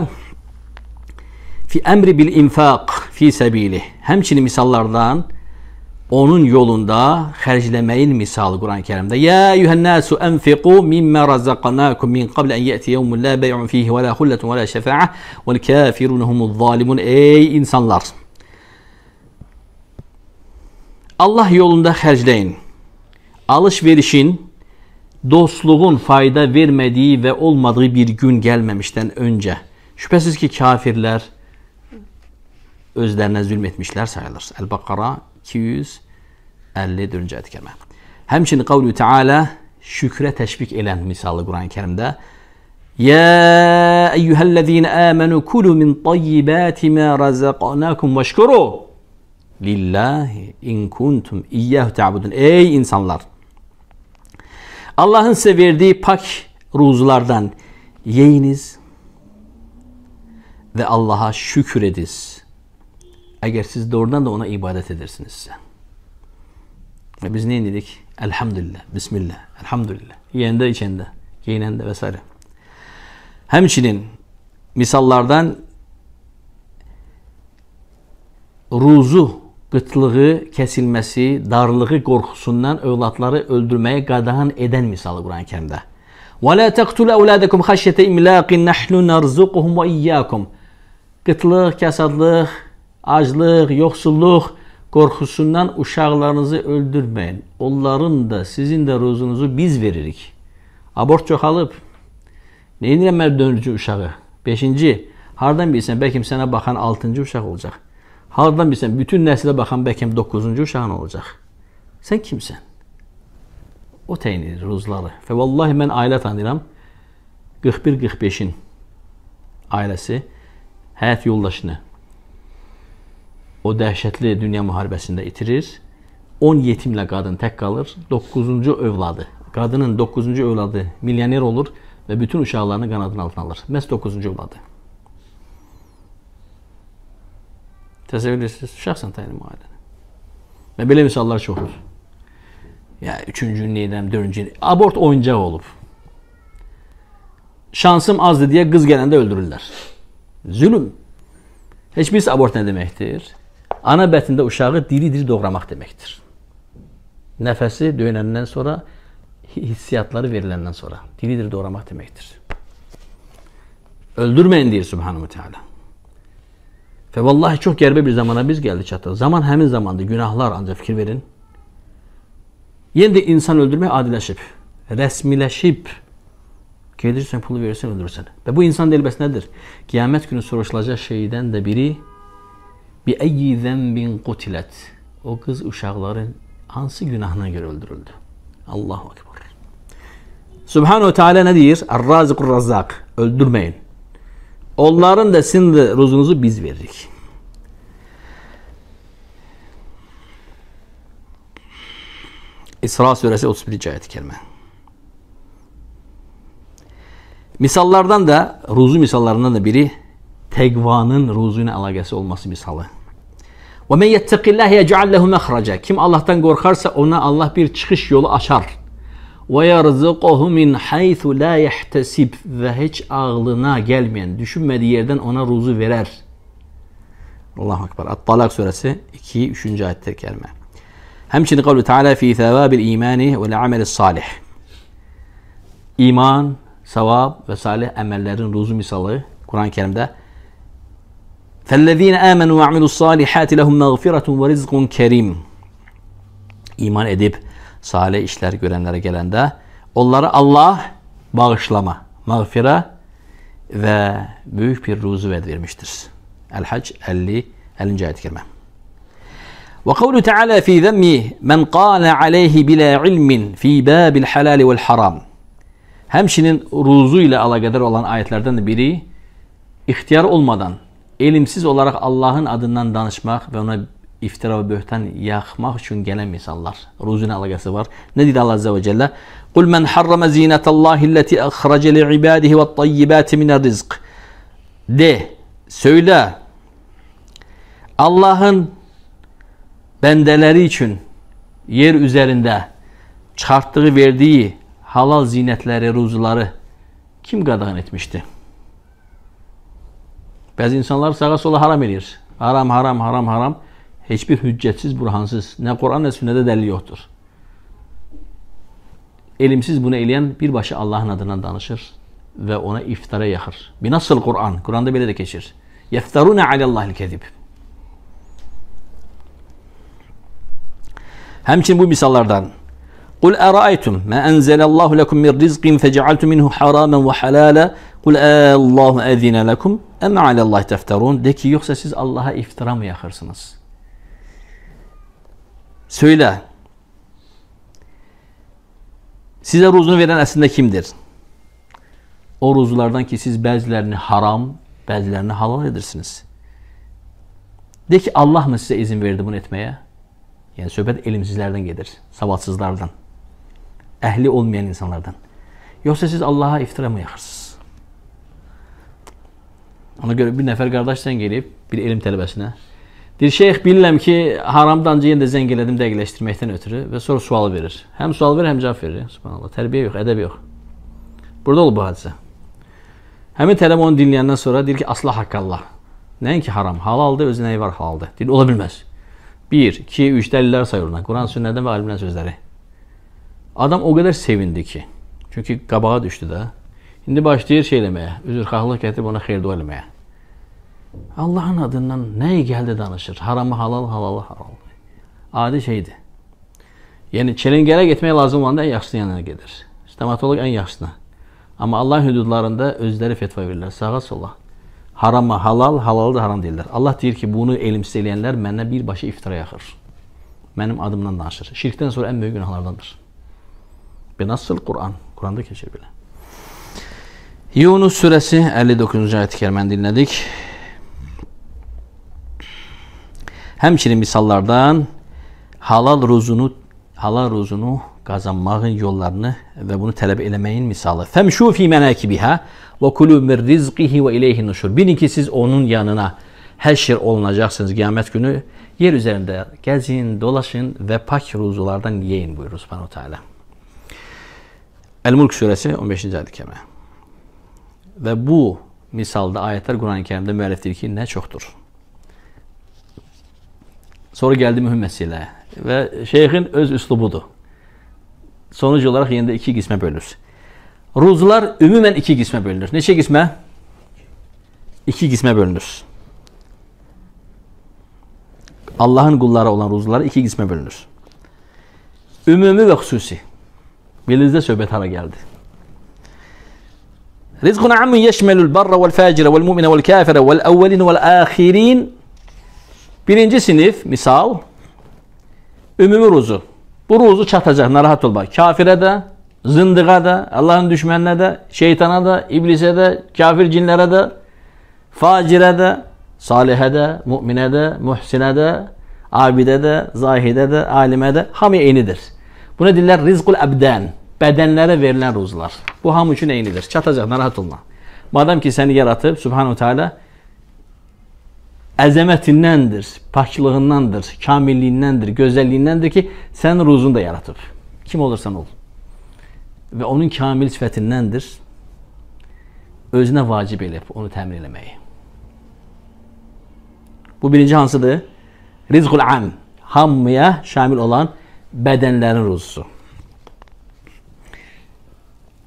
fi əmri bil infaq fi səbilih. Həmçinin misallardan onun yolunda xərcləməyin misalı Quran-ı Kərimdə. Ya yuhannasu anfiqu mimma razaqnakum min qabl an yati yawmun la bay'un fihi wala khullatun wala shafa'a wal kafirun humuz zalimun. Ey insanlar! Allah yolunda xərcləyin. Alış-verişin, dostluğun fayda vermədiyi və olmadığı bir gün gəlməmişdən öncə şübhəsiz ki, kafirlər özlərinə zülm etmişlər sayılır. Əl-Bəqara 254-cü ədkərimə. Həmçinin qavlu Teala şükrə təşvik edən misalı Quran-ı Kərimdə Yə eyyuhəllezine əmənu kulu min tayyibati ma razaqnakum veşkuru lillahi in kuntum iyyahu ta'budun. Ey insanlar! Allah'ın size verdiği pak ruzulardan yeyiniz ve Allah'a şükür Əgər siz doğrudan da ona ibadət edirsinizsə. Və biz nə edirik? Elhamdülillah, bismillah, elhamdülillah. Yeyəndə, içəndə, geyinəndə və s. Həmçinin misallardan ruzu qıtlığı, kəsilməsi, darlığı qorxusundan övladları öldürməyə qadağan edən misalı Quran-Kərimdə. Və la taqtulu auladakum xashyata imlaqin nahnu narzuquhum və iyyakum. Qıtlıq, kəsadlıq, aclıq, yoxsulluq qorxusundan uşaqlarınızı öldürməyin. Onların da, sizin də ruzunuzu biz veririk. Abort çoxalıb. Neyinlə mərdönücü uşağı? 5-ci. Hardan bilsən, bəlkə sənə baxan 6-cı uşaq olacaq. Hardan bilsən, bütün nəslə baxan bəlkə 9-cu uşağın olacaq. Sən kimsən? O təyin edir ruzları. Və vallahi mən ailə tanıyıram. 41-45-in ailəsi həyat yoldaşını o dəhşətli dünya müharibəsində itirir. 10 yetimlə qadın tək qalır. 9-cu övladı. Qadının 9-cu övladı milyoner olur və bütün uşaqlarını qanadının altına alır. Məhz 9-cu övladı. Təsəvvür edirsiniz, şəxsən təyin ailə. Və belə misallar çoxdur. Ya 3-cünü edirəm, 4-cünü. Abort oyuncaq olub. Şansım azdır deyə qız gələndə öldürürlər. Zülm. Heç bilirsiz abort nə deməkdir? ana bətində uşağı diri-diri doğramaq deməkdir. Nəfəsi döyünəndən sonra, hissiyatları veriləndən sonra diri-diri doğramaq deməkdir. Öldürməyin deyir Subhanahu Teala. Və vallahi çox qəribə bir zamana biz gəldik çatdıq. Zaman həmin zamandır. Günahlar ancaq fikir verin. Yenə də insan öldürmək adiləşib, rəsmiləşib. Gedirsən, pulu verirsən, öldürürsən. Və bu insan delbəsi nədir? Qiyamət günü soruşulacaq şeydən də biri Bi ayyi zenbin kutilet. O kız uşakların hansı günahına göre öldürüldü? Allahu Akbar. Subhanahu Teala ne diyor? Errazikur Razzak. Öldürmeyin. Onların da sizin de ruzunuzu biz veririk. İsra suresi 31. ayet-i kerime. Misallardan da, ruzu misallarından da biri tekvanın ruzuna alakası olması misalı. وَمَنْ يَتَّقِ اللّٰهِ يَجْعَلْ لَهُ مَخْرَجًا Kim Allah'tan korkarsa ona Allah bir çıkış yolu açar. وَيَرْزُقَهُ مِنْ حَيْثُ لَا يَحْتَسِبْ Ve hiç ağlına gelmeyen, düşünmediği yerden ona ruzu verer. Allahu Ekber. At-Talak suresi 2. 3. ayetler kerime. Hemçin kavlu Teala fi sevabil imani ve amel salih. İman, sevap ve salih emellerin ruzu misalı Kur'an-ı Kerim'de فَالَّذ۪ينَ آمَنُوا وَعْمِلُوا الصَّالِحَاتِ لَهُمْ مَغْفِرَةٌ وَرِزْقٌ kerim. İman edip salih işler görenlere gelende onlara Allah bağışlama, mağfira ve büyük bir ruzu vermiştir. El-Hac 50, 50. ayet-i kerime. Ve kavlu Teala fi zemmi men qala aleyhi bila ilmin fi babil halal vel haram. Hemşinin ruzu ile alakadar olan ayetlerden biri ihtiyar olmadan Elimsiz olaraq Allahın adından danışmaq və ona iftira və böhtan yaxmaq üçün gələn misallar. Ruzun əlaqəsi var. Nə dedi Allah Azza və Cəllə? Qul mən harrama zinətəllahi ləti əxrəcə li ibadihi və tayyibəti minə rizq. De, söylə, Allahın bəndələri üçün yer üzərində çıxartdığı, verdiyi halal zinətləri, ruzuları kim qadağan etmişdi? Bəzi insanlar sağa sola haram eləyir. Haram, haram, haram, haram. Heç bir hüccətsiz, burhansız, nə Quran, nə sünnədə dəlil yoxdur. Elimsiz bunu eləyən birbaşa Allahın adından danışır və ona iftara yaxır. Binasıl Quran, Quranda belə də keçir. Yeftaruna alallahil kezib. Həmçin bu misallardan قُلْ أَرَأَيْتُمْ مَا أَنْزَلَ اللّٰهُ لَكُمْ مِنْ رِزْقٍ minhu مِنْهُ حَرَامًا وَحَلَالًا Qul Allahu əzinə ləkum əmə aləllahi təftərun. De ki, yoxsa siz Allaha iftira mı yaxırsınız? Söylə. Sizə ruzunu verən əslində kimdir? O ruzulardan ki, siz bəzilərini haram, bəzilərini halal edirsiniz. De ki, Allah mı sizə izin verdi bunu etməyə? Yəni, söhbət elmsizlərdən gedir, savadsızlardan, əhli olmayan insanlardan. Yoxsa siz Allaha iftira mı yaxırsınız? Ona görə bir nəfər qardaş zəng eləyib bir elm tələbəsinə. Deyir, "Şeyx, bilirəm ki, haramdan yenə də zəng elədim dəqiqləşdirməkdən ötürü" və sonra sualı verir. Həm sual verir, həm cavab verir. Subhanallah. Tərbiyə yox, ədəb yox. Burada olub bu hadisə. Həmin tələbə onu dinləyəndən sonra deyir ki, "Asla haqqı Allah." Nəinki haram, halaldır, özü nəyi var halaldır. Deyir, ola bilməz. 1, 2, 3 dəlillər sayırlar. Quran, sünnədən və alimlərin sözləri. Adam o qədər sevindi ki, çünki qabağa düşdü də. İndi başlayır şey eləməyə, üzrxahlıq gətirib ona xeyrdua eləməyə. Allahın adından nəyi gəldi danışır? Haramı halal, halalı halal. Adi şeydir. Yəni, çelingərə getmək lazım olanda ən yaxşısını yanına gedir. Stomatolog ən yaxşısına. Amma Allah hüdudlarında özləri fetva verirlər. Sağa sola. Harama halal, halalı da haram deyirlər. Allah deyir ki, bunu elimsiz eləyənlər mənə birbaşa iftira yaxır. Mənim adımdan danışır. Şirkdən sonra ən böyük günahlardandır. Benasıl Qur'an. Quranda keçir belə. Yunus surəsi 59-cu ayət-i kəriməni dinlədik. Həmçinin misallardan halal ruzunu halal ruzunu qazanmağın yollarını və bunu tələb eləməyin misalı. Femşu fi manakibiha və kulu min rizqihi və ilayhi nushur. Bilin ki siz onun yanına həşr olunacaqsınız qiyamət günü. Yer üzərində gəzin, dolaşın və pak ruzulardan yeyin buyurur Subhanahu taala. El-Mulk surəsi 15-ci ayət-i kərimə. Ve bu misalda ayetler Kur'an-ı Kerim'de müellifdir ki ne çoktur. Sonra geldi mühim mesele. Ve şeyhin öz üslubudur. Sonuç olarak yeniden iki kisme bölünür. Ruzular ümümen iki kisme bölünür. Neçe kisme? İki kisme bölünür. Allah'ın kulları olan ruzular iki kisme bölünür. Ümumi ve hususi. Bilinizde söhbet hara geldi. رزق عام يشمل البر والفاجر والمؤمن والكافر والأولين والآخرين Birinci sinif misal ümumi ruzu. Bu ruzu çatacaq, narahat olma. Kafirə də, zındığa da, Allahın düşməninə də, şeytana da, iblisə də, kafir cinlərə də, facirə də, salihə də, müminə də, muhsinə də, abidə də, zahidə də, alimə də, hamı eynidir. Buna deyirlər rizqul əbdən bədənlərə verilən ruzular. Bu hamı üçün eynidir. Çatacaq, narahat olma. Madam ki, səni yaratıb, Subhanahu Teala əzəmətindəndir, paklığındandır, kamilliyindəndir, gözəlliyindəndir ki, sənin ruzunu da yaratıb. Kim olursan ol. Və onun kamil sifətindəndir. Özünə vacib elib onu təmin eləməyi. Bu birinci hansıdır? Rizqul am. Hamıya şamil olan bədənlərin ruzusu.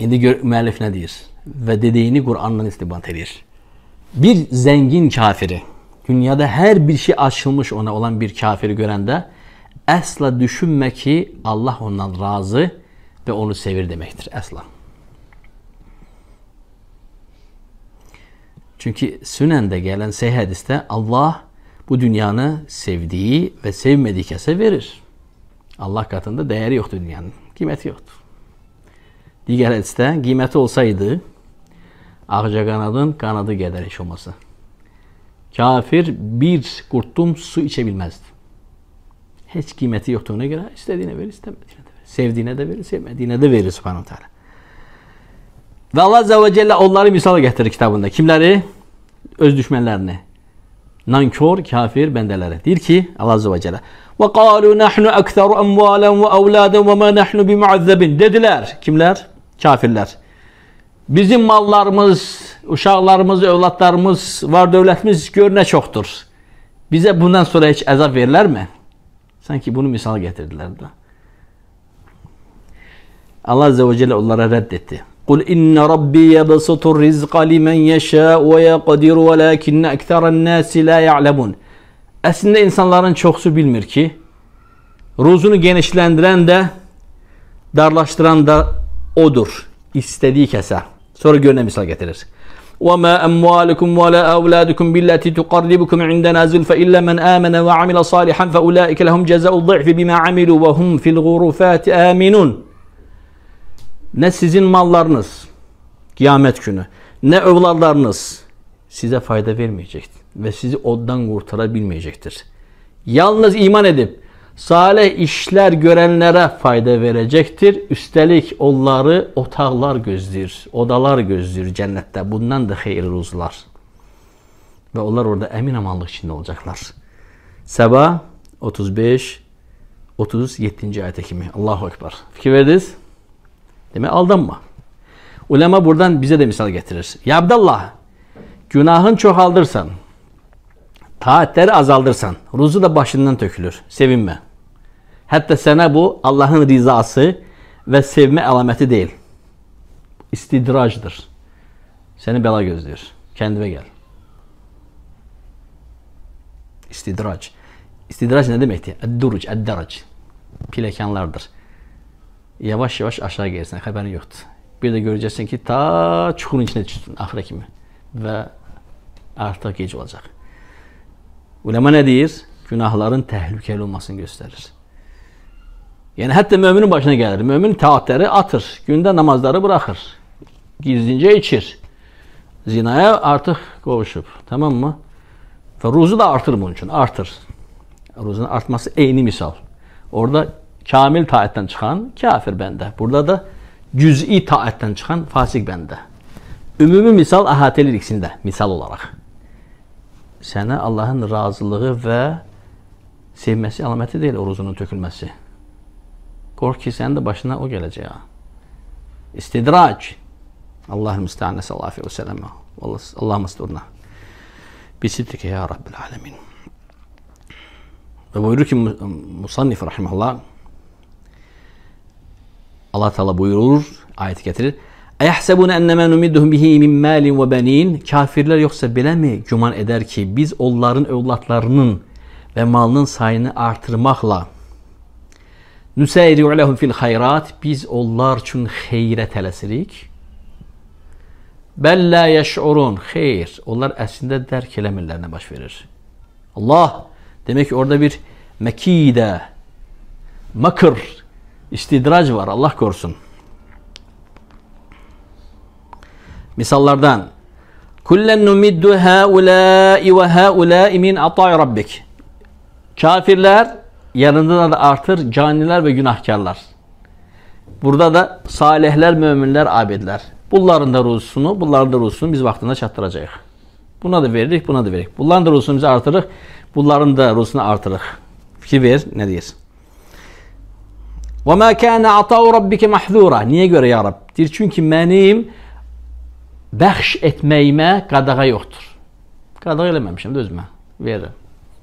indi müellif ne diyor? Ve dediğini Kur'an'dan istibat edir. Bir zengin kafiri, dünyada her bir şey açılmış ona olan bir kafiri görende asla düşünme ki Allah ondan razı ve onu sevir demektir. Asla. Çünkü Sünen'de gelen sahih hadiste Allah bu dünyanı sevdiği ve sevmediği kese verir. Allah katında değeri yoktur dünyanın. Kıymeti yoktur. Digər hədisdə qiyməti olsaydı, ağcaqanadın qanadı qədər heç olmasa. Kafir bir qurtum su içə bilməzdi. Heç qiyməti yoxduğuna görə istədiyinə verir, istəmədiyinə də verir. Sevdiyinə də verir, sevmədiyinə də verir Subhanahu Teala. Və Allah Azəvə Cəllə onları misal gətirir kitabında. Kimləri? Öz düşmənlərini. Nankor, kafir bəndələri. Deyir ki, Allah Azəvə Cəllə وَقَالُوا نَحْنُ أَكْثَرُ أَمْوَالًا وَأَوْلَادًا وَمَا نَحْنُ بِمُعَذَّبٍ Dedilər. Kimlər? kafirlər. Bizim mallarımız, uşaqlarımız, övladlarımız, var dövlətimiz gör nə çoxdur. Bizə bundan sonra heç əzab verilərmi? Sanki bunu misal gətirdilər də. Allah Azze ve Celle onlara reddetti. قُلْ اِنَّ رَبِّي يَبْسُطُ الرِّزْقَ لِمَنْ يَشَاءُ وَيَقَدِرُ وَلَاكِنَّ اَكْتَرَ النَّاسِ لَا يَعْلَمُونَ Əslində insanların çoxsu bilmir ki, ruzunu genişləndirən də, darlaşdıran da odur. İstediği kese. Sonra görüne misal getirir. وَمَا أَمْوَالُكُمْ وَلَا أَوْلَادُكُمْ بِالَّتِي تُقَرِّبُكُمْ عِنْدَنَا زُلْفَ إِلَّا مَنْ آمَنَ وَعَمِلَ صَالِحًا فَأُولَٰئِكَ لَهُمْ جَزَاءُ الضِّعْفِ بِمَا عَمِلُوا وَهُمْ فِي الْغُرُفَاتِ آمِنُونَ Ne sizin mallarınız kıyamet günü ne evladlarınız size fayda vermeyecektir ve sizi oddan kurtarabilmeyecektir. Yalnız iman edip salih işlər görənlərə fayda verəcəkdir. Üstəlik onları otaqlar gözləyir, odalar gözləyir cənnətdə. Bundan da xeyir ruzlar. Və onlar orada əmin amanlıq içində olacaqlar. Səba 35 37-ci ayətə kimi. Allahu ekber. Fikir verdiniz? Demək aldanma. Ulema buradan bizə də misal gətirir. Ya Abdullah, günahın çoxaldırsan, Taatleri azaldırsan, ruzu da başından tökülür. Sevinme. Hatta sana bu Allah'ın rızası ve sevme alameti değil. İstidracdır. Seni bela gözlüyor. Kendine gel. İstidrac. İstidrac ne demekti? Edduruc, eddarac. Pilekanlardır. Yavaş yavaş aşağı gelirsin. Haberin yoktu. Bir de göreceksin ki ta çukurun içine düştün ahire kimi. Ve artık gece olacak. Uləmə nə deyir? Günahların təhlükəli olmasını göstərir. Yəni hətta möminin başına gəlir. Mömin taatları atır, gündə namazları buraxır. Gizlincə içir. Zinaya artıq qovuşub. Tamammı? Və ruzu da artır bunun üçün, artır. Ruzun artması eyni misal. Orada kamil taətdən çıxan kafir bəndə. Burada da cüz'i taətdən çıxan fasik bəndə. Ümumi misal əhatə edilir ikisində misal olaraq sənə Allahın razılığı və sevməsi əlaməti deyil orucunun tökülməsi. Qorx ki, sənin də başına o gələcək. İstidrac. Allahın müstəanə sallallahu və sələmə. Allah məsturna. Bisitrikə ya Rabbil aləmin. Və buyurur ki, Musannif rəhməllah Allah təala buyurur, ayət gətirir. اَيَحْسَبُونَ اَنَّمَا نُمِدُّهُمْ بِهِ مِنْ ve وَبَن۪ينَ Kafirler yoksa bile mi cuman eder ki biz onların evlatlarının ve malının sayını artırmakla nüseyri'u lehum fil hayrat biz onlar için hayre telesirik. Bella yeş'urun hayır. Onlar aslında derk elemirlerine baş verir. Allah demek ki orada bir mekide, makır, istidraj var Allah korusun. Misallardan. Kullen numiddu haulâi ve haulâi min atâ'i rabbik. Kafirler yanında da artır caniler ve günahkarlar. Burada da salihler, müminler, abidler. Bunların da ruhsunu, bunların da ruhsunu biz vaktinde çattıracağız. Buna da veririk, buna da veririk. Bunların da ruhsunu biz artırırıq, bunların da ruhsunu artırırıq. Fikir ver, ne deyirsin? وَمَا كَانَ عَطَاءُ رَبِّكَ مَحْذُورًا Niye göre ya Rab? çünkü benim bəxş etməyimə qadağa yoxdur. Qadağa eləməmişəm də özümə. Verirəm.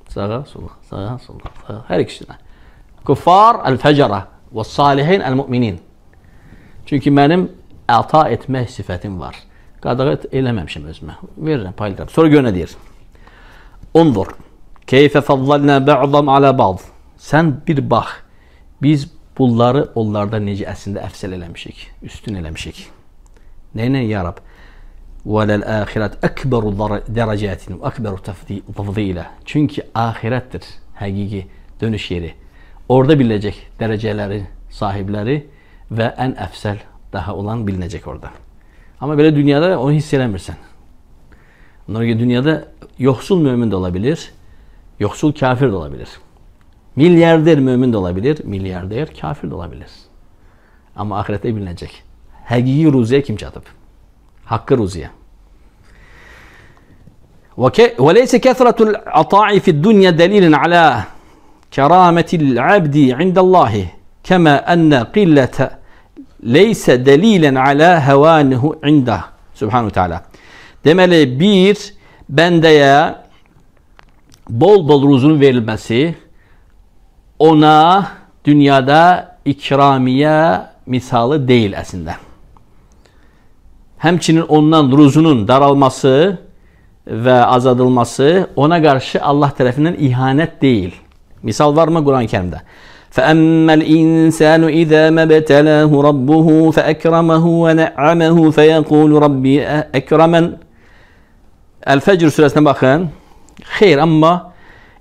Sağa, sola, sağa, sola, sağa. Hər ikisinə. Kuffar əl-fəcərə və salihin əl-müminin. Çünki mənim əta etmək sifətim var. Qadağa eləməmişəm özümə. Verirəm, paylayıram. Sonra görə nə deyir? Undur. Keyfə fəddalnə bə'dam alə bə'd. Sən bir bax, biz bunları onlarda necə əslində əfsəl eləmişik, üstün eləmişik. Nə ilə yarab? وَلَلْآخِرَةِ أَكْبَرُ دَرَجَاتٍ وَأَكْبَرُ تَفْضِيلًا Çünki ahirətdir həqiqi dönüş yeri. Orada biləcək dərəcələri, sahibləri və ən əfsəl daha olan bilinəcək orada. Amma belə dünyada onu hiss eləmirsən. Onlara görə dünyada yoxsul mömin də ola bilir, yoxsul kafir də ola bilir. Milyarder mömin də ola bilir, milyarder kafir də ola bilir. Amma axirətdə bilinəcək. Həqiqi ruziyə kim çatıb? hakkı ruziye. وليس كثرة العطاء في الدنيا دليلا على كرامة العبد عند الله كما أن قلة ليس دليلا على هوانه عنده سبحانه وتعالى دمال بير بندية bol bol ruzun verilmesi ona dünyada ikramiye misalı değil aslında. Həmçinin ondan ruzunun daralması və azadılması ona qarşı Allah tərəfindən ihanət deyil. Misal varmı Quran-Kərimdə? فأما الإنسان إذا ما ابتلاه ربه فأكرمه ونعمه فيقول ربي أكرمن الفجر surəsinə baxın. Xeyr, amma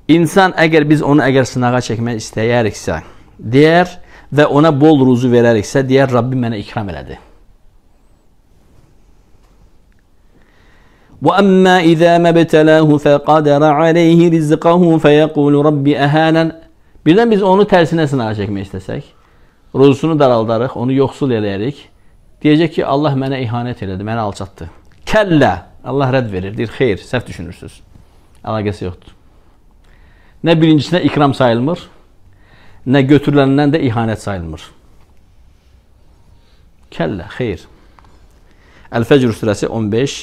insan əgər biz onu əgər sınağa çəkmək istəyəriksə, deyər və ona bol ruzu verəriksə, deyər Rabbi mənə ikram elədi. وأما إذا ما ابتلاه فقدر عليه rizqahu feyekulu rabbi ehanen Birdən biz onu tərsinə sınağa çəkmək istəsək, ruzusunu daraldarıq, onu yoxsul eləyərik. Deyəcək ki, Allah mənə ihanət elədi, mənə alçatdı. Kəllə, Allah rədd verir, deyir, xeyr, səhv düşünürsüz. Əlaqəsi yoxdur. Nə birincisinə ikram sayılmır, nə götürüləndən də ihanət sayılmır. Kəllə, xeyr. Əl-Fəcr surəsi 15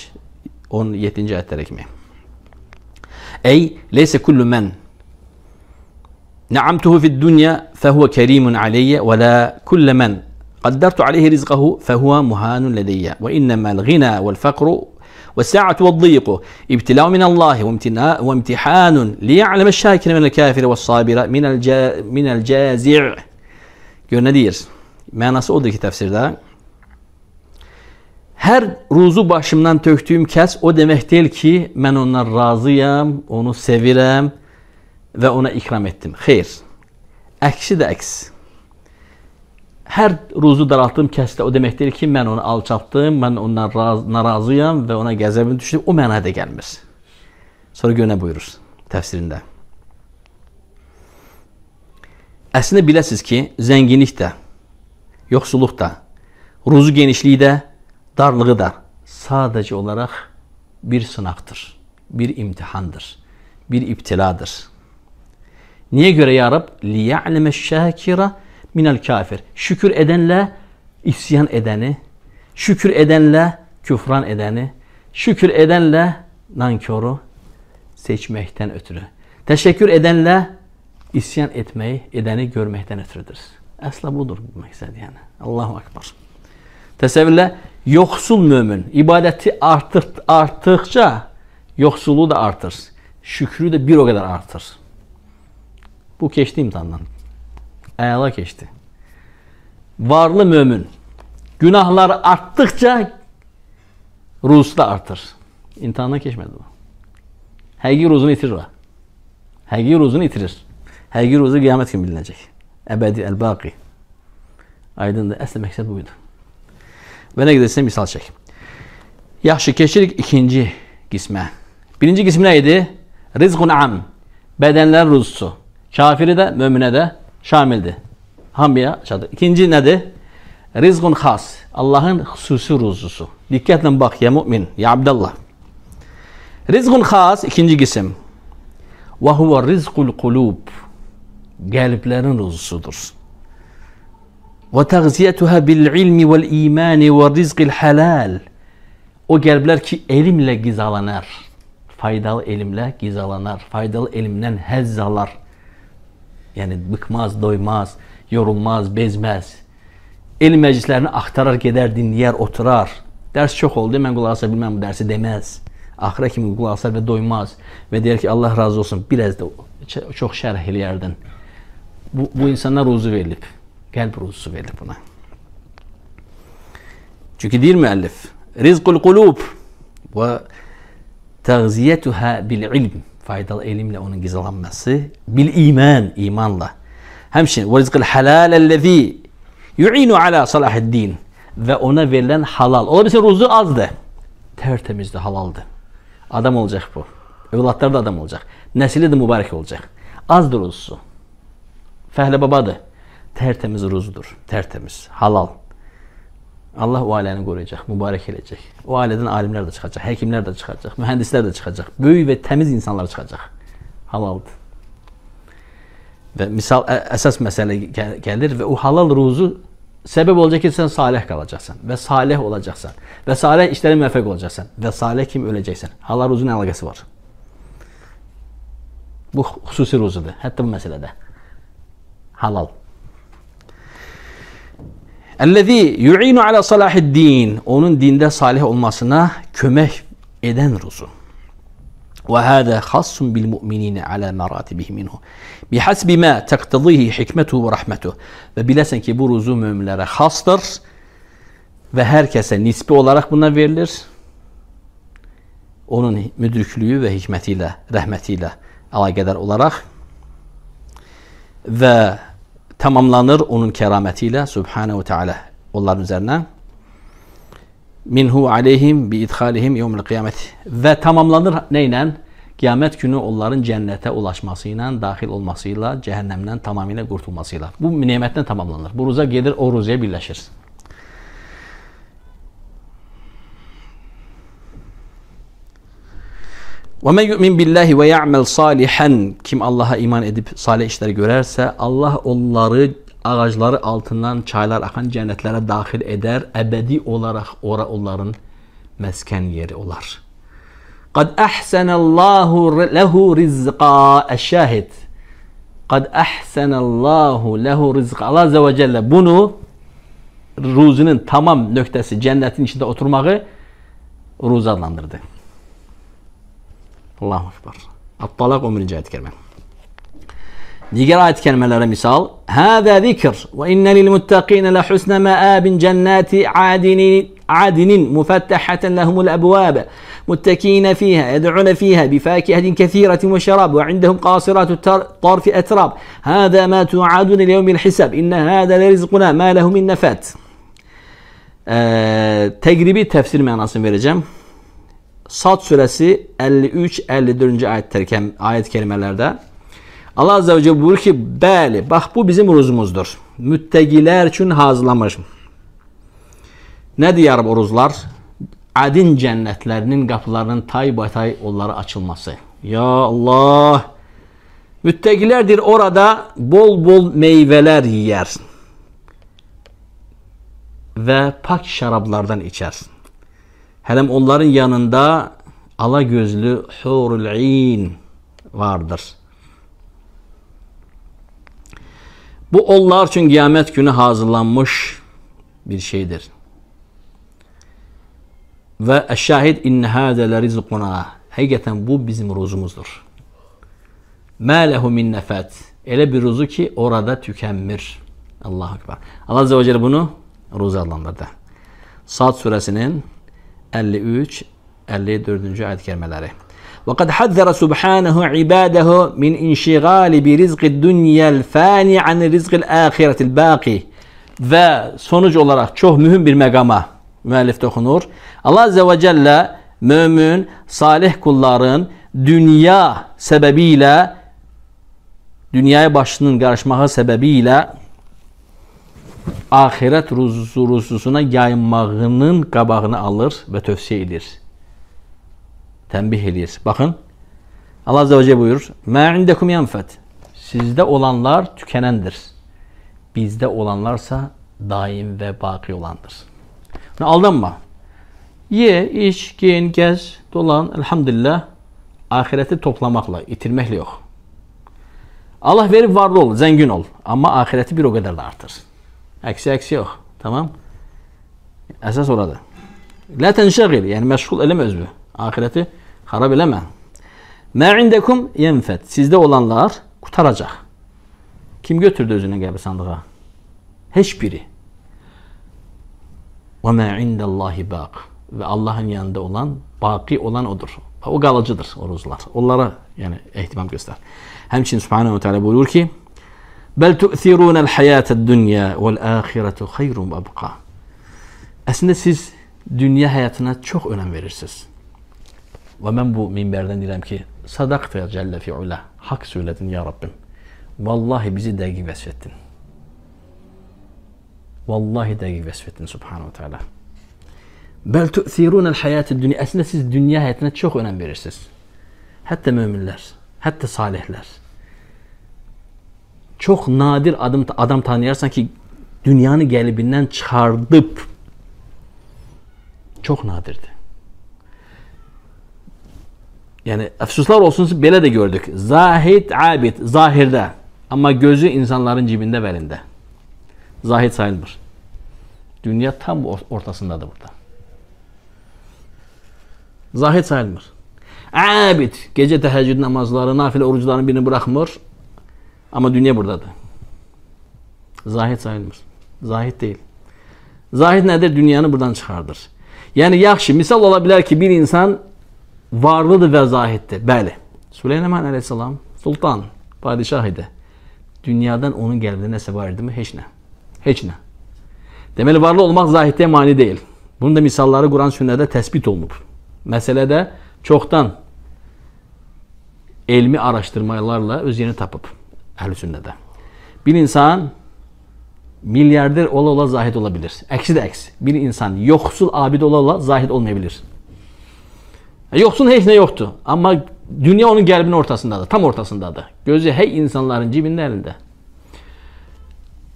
17. ayet-i أي ليس كل من نعمته في الدنيا فهو كريم علي ولا كل من قدرت عليه رزقه فهو مهان لدي وإنما الغنى والفقر والساعة والضيق ابتلاء من الله وامتحان ليعلم الشاكر من الكافر والصابر من الجا من الجازع Gör ne diyor? Mənası odur ki tefsirde. Hər ruzu başımdan tökdüyüm kəs o demək deyil ki, mən ondan razıyam, onu sevirəm və ona ikram etdim. Xeyr. Əksi də əks. Hər ruzu daraltdığım kəs də o demək deyil ki, mən onu alçaltdım, mən ondan raz narazıyam və ona qəzəbim düşdü. O mənada gəlmir. Sonra görə buyurur təfsirində. Əslində biləsiz ki, zənginlik də, yoxsulluq da, ruzu genişliyi də darlığı da sadece olarak bir sınaktır, bir imtihandır, bir iptiladır. Niye göre ya Rab? لِيَعْلَمَ الشَّاكِرَ مِنَ kafir. Şükür edenle isyan edeni, şükür edenle küfran edeni, şükür edenle nankörü seçmekten ötürü. Teşekkür edenle isyan etmeyi, edeni görmekten ötürüdür. Asla budur bu maksat yani. Allahu Akbar. Tesevvürle Yoxsul mömin ibadəti artır, artıqca yoxsulluğu da artır. Şükrü də bir o qədər artır. Bu keçdi imtahandan. Əla keçdi. Varlı mömin günahlar artdıqca ruzu da artır. İmtahandan keçmədi bu. Həqiqi ruzunu itirir o. Həqiqi ruzunu itirir. Həqiqi ruzu qiyamət kimi bilinəcək. Əbədi, əl-baqi. Aydındır. Əsl məqsəd buydu. Ve ne giderse misal çek. Yahşi keşirik ikinci kisme. Birinci kismi neydi? Rizkun am. Bedenler ruzsu. Kafiri de mümine de şamildi. Hambiya çadır. İkinci nedir? Rizkun xas, Allah'ın xüsusi ruzusu. Dikkatle bak ya mümin, ya Abdullah. Rizkun xas ikinci isim. Ve huve rizkul kulub. Galiplerin ruzusudur. وتغذيتها بالعلم والإيمان والرزق الحلال O qəlblər ki, elmlə qizalanar, faydalı elmlə qizalanar, faydalı elmdən həzz alar. Yəni, bıxmaz, doymaz, yorulmaz, bezməz. Elm məclislərini axtarar, gedər, dinləyər, oturar. Dərs çox oldu, mən qulaq asa bilməm bu dərsi deməz. Axıra kimi qulaq asar və doymaz və deyər ki, Allah razı olsun, biraz da çox şərh eləyərdin. Bu, bu insana ruzu verilib. Kalp ruzusu verdi buna. Çünkü değil müellif. Rizkul kulub ve tağziyetuha bil ilm. Faydalı ilimle onun gizlenmesi. Bil iman, imanla. Hemşin ve rizkul halal ellezî yu'inu ala salahiddin. Ve ona verilen halal. Olabilirse ruzu azdı. Tertemizdi, halaldı. Adam olacak bu. Evlatları da adam olacak. Nesili de mübarek olacak. Azdır ruzusu. Fehle babadı. tertemiz ruzudur. Tertemiz, halal. Allah o ailəni qoruyacaq, mübarək eləyəcək. O ailədən alimlər də çıxacaq, həkimlər də çıxacaq, mühəndislər də çıxacaq. Böyük və təmiz insanlar çıxacaq. Halaldır. Və misal əsas məsələ gəlir və o halal ruzu səbəb olacaq ki, sən salih qalacaqsan və salih olacaqsan və salih işlərə müvəffəq olacaqsan və salih kim öləcəksən. Halal ruzun əlaqəsi var. Bu xüsusi ruzudur, hətta bu məsələdə. Halal. Ellezî yu'inu ala salahid din. Onun dinde salih olmasına kömek eden rusul. Ve hâdâ hassun bil mu'minîne ala merâtibihi minhu. Bihasbi mâ tektadîhi hikmetu ve rahmetu. Ve bilesin ki bu ruzu müminlere hastır. Ve herkese nispi olarak buna verilir. Onun müdürklüğü ve hikmetiyle, rahmetiyle alakadar olarak. Ve tamamlanır onun kəraməti ilə Subhanahu Teala onların üzərinə. Minhu aleyhim bi idhalihim yevmil qiyamət. Və tamamlanır nə ilə? Qiyamət günü onların cənnətə ulaşması ilə, daxil olması ilə, cəhənnəmdən tamamilə qurtulması ilə. Bu nemətlə tamamlanır. Bu ruza gedir, o ruzaya birləşir. وَمَنْ يُؤْمِنْ بِاللّٰهِ وَيَعْمَلْ صَالِحًا Kim Allah'a iman edip salih işleri görerse Allah onları ağaçları altından çaylar akan cennetlere dahil eder. Ebedi olarak ora onların mesken yeri olar. قَدْ أَحْسَنَ اللّٰهُ لَهُ رِزْقًا Eşşahid قَدْ أَحْسَنَ اللّٰهُ لَهُ رِزْقًا Allah Azze ve Celle bunu ruzunun tamam noktası cennetin içinde oturmağı ruz adlandırdı. الله أكبر الطلاق ومن umri كلمة kəlmə. Digər ayət kəlmələrə misal: "Hada zikr və inna lil-muttaqina la عادن عدن مفتحة لهم الأبواب متكئين فيها يدعون فيها بفاكهة كثيرة وشراب وعندهم قاصرات الطرف أتراب هذا ما توعدون ليوم الحساب إن هذا لرزقنا ما له من نفات آه تفسير تفسير معناصم vereceğim Sad surəsi 53-54-cü ayət, ayət kelimələrdə Allah Azze və Cələ buyurur ki, bəli, bax bu bizim ruzumuzdur. Müttəqilər üçün hazırlamış. Nə deyər bu ruzlar? Adin cənnətlərinin qapılarının tay batay onlara açılması. Ya Allah! Müttəqilərdir orada bol-bol meyvələr yiyər və pak şərablardan içərsin. Hem onların yanında ala gözlü hurul vardır. Bu onlar için kıyamet günü hazırlanmış bir şeydir. Ve şahid inne hâdele rizquna. Hakikaten bu bizim ruzumuzdur. Mâ lehu min nefet. ele bir ruzu ki orada tükenmir. Allah-u Ekber. Allah Azze ve Celle bunu ruzu adlandırdı. Sad suresinin 53-54-cü ayət kəlmələri. وقد حذر سبحانه عباده من انشغال برزق الدنيا الفاني عن رزق الآخرة الباقي və sonuc olaraq çox mühüm bir məqama müəllif toxunur. Allah Azze və Cəllə mömin, salih kulların dünya səbəbi ilə dünyaya başının qarışmağı səbəbi ilə ahiret ruzusuna yaymağının kabağını alır ve tövsiye edir. Tembih edir. Bakın Allah Azze ve Celle buyurur. مَا عِنْدَكُمْ يَنْفَتْ Sizde olanlar tükenendir. Bizde olanlarsa daim ve baki olandır. Yani aldanma. Ye, iç, giyin, gez, dolan. Elhamdülillah ahireti toplamakla, itirmekle yok. Allah verip varlı ol, zengin ol. Ama ahireti bir o kadar da artır. Əksi əksi yox. Tamam? Əsas oradır. Lə tənşəğil, yəni məşğul eləmə özünü. Axirəti xarab eləmə. Mə indəkum yenfət. Sizdə olanlar qutaracaq. Kim götürdü özünü qəbir sandığa? Heç biri. Və mə indəllahi baq. Və Allahın yanında olan, baqi olan odur. O qalıcıdır oruzlar. Onlara yəni ehtimam göstər. Həmçinin Subhanahu Teala buyurur ki: Bel tu'thirûnel hayâted dünya vel âhiretu hayrum abqa. Aslında siz dünya hayatına çok önem verirsiniz. Ve ben bu minberden diyelim ki sadakta celle fi'ula. Hak söyledin ya Rabbim. Vallahi bizi dergi vesfettin. Vallahi dergi vesfettin subhanahu teala. Bel tu'thirûnel hayâted dünya. Aslında siz dünya hayatına çok önem verirsiniz. Hatta müminler, hatta salihler. çox nadir adam adam tanıyarsan ki, dünyanı qəlibindən çıxardıb. Çox nadirdir. Yəni əfsuslar olsun ki, belə də gördük. Zahid abid zahirdə, amma gözü insanların cibində və əlində. Zahid sayılmır. Dünya tam ortasındadır burada. Zahid sayılmır. Abid gecə təhəccüd namazları, nafilə oruclarını birini buraxmır, Ama dünya buradadır. Zahid sayılmır. Zahid değil. Zahid nedir? Dünyanı buradan çıxardır. Yəni, yaxşı, misal ola bilər ki, bir insan varlıdır və zahiddir. Bəli. Süleyman əleyhissalam sultan, padişah idi. Dünyadan onun qəlbində nəsə var idimi? Heç nə. Heç nə. Deməli, varlı olmaq zahidliyə mani deyil. Bunun da misalları Quran sünnədə təsbit olunub. Məsələdə çoxdan elmi araşdırmalarla öz yerini tapıb. ehl-i sünnede. Bir insan milyarder ola ola zahid olabilir. Eksi de eksi. Bir insan yoksul abid ola ola zahid olmayabilir. E, yoksun hiç ne yoktu. Ama dünya onun gelbinin ortasındadır. Tam ortasındadır. Gözü hey insanların cibinde elinde.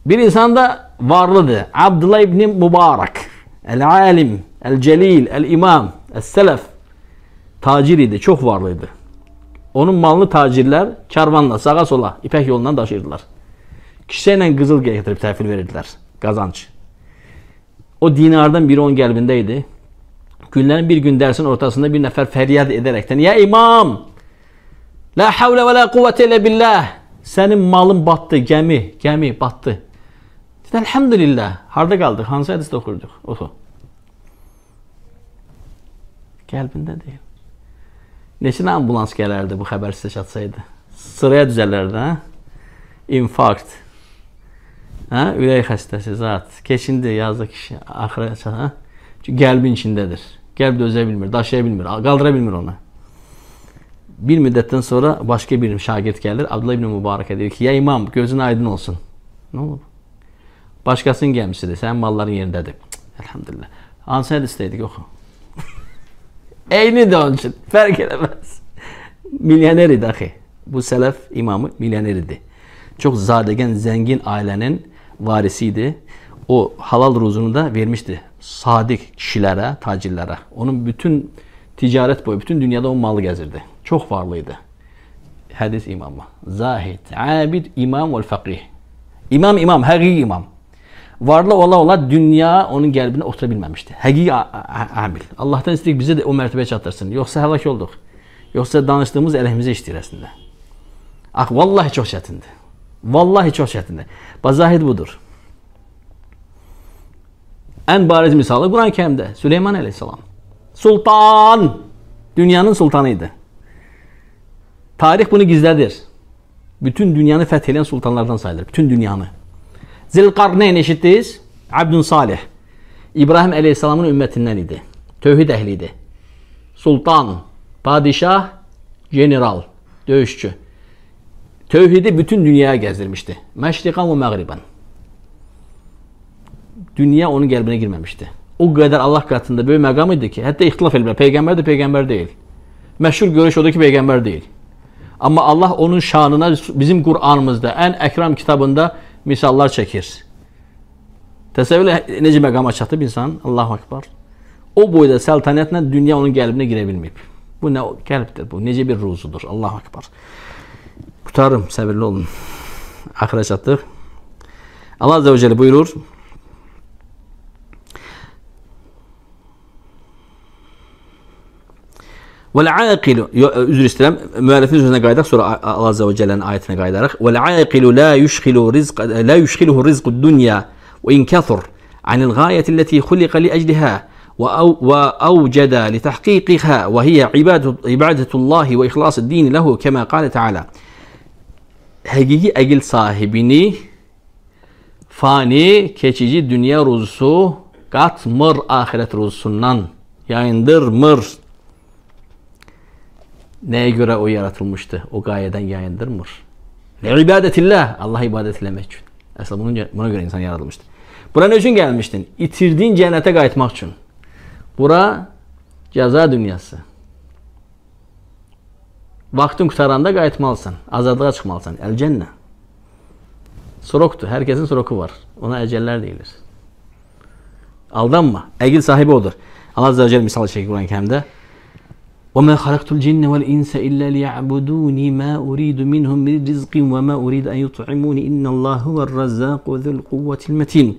Bir insan da varlıdır. Abdullah İbni Mubarak, El alim, el celil, el imam, el selef. Taciriydi. Çok varlıydı. Onun malını tacirlər karvanla sağa sola ipək yolundan daşıyırdılar. Kişisə ilə qızıl gətirib təhvil verirdilər. Qazanc. O dinardan biri onun qəlbində idi. Günlərin bir gün dərsin ortasında bir nəfər fəryad edərəkdən: "Ya imam! La havlə və la quvvətə illə billah! Sənin malın batdı, gəmi, gəmi batdı." Dedi: "Elhamdülillah. Harda qaldıq? Hansı hədisdə oxurduq?" Oxu. Qəlbində deyil. Neçə ambulans gələrdi bu xəbər sizə çatsaydı? Sıraya düzələrdi, hə? İnfarkt. Hə? Ürək xəstəsi zat. Keçindi yazdı kişi axıra çata. Hə? Çünki qəlbin içindədir. Qəlb dözə bilmir, daşıya bilmir, qaldıra bilmir onu. Bir müddətdən sonra başqa bir şagird gəlir. Abdullah ibn Mübarək deyir ki, "Ya imam, gözün aydın olsun." Nə olub? Başqasının gəmisidir, sənin malların yerindədir. Cık, elhamdülillah. Hansı hədisdə idi? Yox. Eyni də onun üçün. Fərq eləməz. Milyoner idi axı. Bu sələf imamı milyoner idi. Çox zadəgan, zəngin ailənin varisi idi. O halal ruzunu da vermişdi sadiq kişilərə, tacirlərə. Onun bütün ticarət boyu, bütün dünyada o malı gəzirdi. Çox varlı idi. Hədis imamı. Zahid, abid, imam və fəqih. İmam, imam, həqiqi imam varlı ola-ola dünya onun qəlbinə otura bilməmişdi. Həqiqi amil. Allahdan istəyir bizə də o mərtəbəyə çatdırsın. Yoxsa həlak olduq. Yoxsa danışdığımız əleyhimizə işləyir əslində. Ax, vallahi çox çətindir. Vallahi çox çətindir. Bazahid budur. Ən bariz misalı Quran-Kərimdə Süleyman əleyhissalam. Sultan dünyanın sultanı idi. Tarix bunu gizlədir. Bütün dünyanı fəth edən sultanlardan sayılır. Bütün dünyanı. Zilqarneyn eşitdiniz? Abdun Salih. İbrahim əleyhissalamın ümmətindən idi. Tövhid əhli idi. Sultan, padişah, general, döyüşçü. Tövhidi bütün dünyaya gəzdirmişdi. Məşriqan və məğriban. Dünya onun qəlbinə girməmişdi. O qədər Allah qatında böyük məqam idi ki, hətta ixtilaf elmə, peyğəmbər də peyğəmbər deyil. Məşhur görüş odur ki, peyğəmbər deyil. Amma Allah onun şanına bizim Qur'anımızda, ən əkram kitabında misallar çəkir. Təsəvvür necə məqama çatıb insan, Allahu Akbar. O boyda səltanətlə dünya onun qəlbinə girə bilməyib. Bu nə qəlbdir bu? Necə bir ruzudur? Allahu Akbar. Qutarım, səbirli olun. Axıra çatdıq. Allah Azze ve Celle buyurur. والعاقل özür istəyirəm müəllifin sözünə qayıdaq sonra Allah Azza və Cəllənin ayətinə qayıdaraq والعاقل لا يشغل رزق لا يشغله رزق الدنيا وإن كثر عن الغاية التي خلق لأجلها وأو وأوجد لتحقيقها وهي عبادة عبادة الله وإخلاص الدين له كما قال تعالى həqiqi əqil sahibini fani, keçici dünya ruzusu qatmır axirət ruzusundan, yayındırmır Neye göre o yaratılmıştı? O gayeden yayındır mır? Ne ibadetillah. Allah ibadetlemek için. Aslında bunun, buna göre insan yaratılmıştı. Bura ne için gelmiştin? İtirdiğin cennete qayıtmaq için. Bura ceza dünyası. Vaxtın qutaranda qayıtmalısan. Azadlığa çıkmalısın. El cenne. Soroktu. Herkesin soroku var. Ona eceller deyilir. Aldanma. Əqil sahibi odur. Allah Azze ve Celle misal çekiyor Kur'an-ı Kerim'de. وَمَا خَلَقْتُ الْجِنَّ وَالْاِنْسَ اِلَّا لِيَعْبُدُونِ مَا اُرِيدُ مِنْهُمْ مِنْ رِزْقٍ وَمَا اُرِيدُ اَنْ يُطْعِمُونِ اِنَّ اللّٰهُ وَالرَّزَّاقُ ذُو الْقُوَّةِ الْمَتِينَ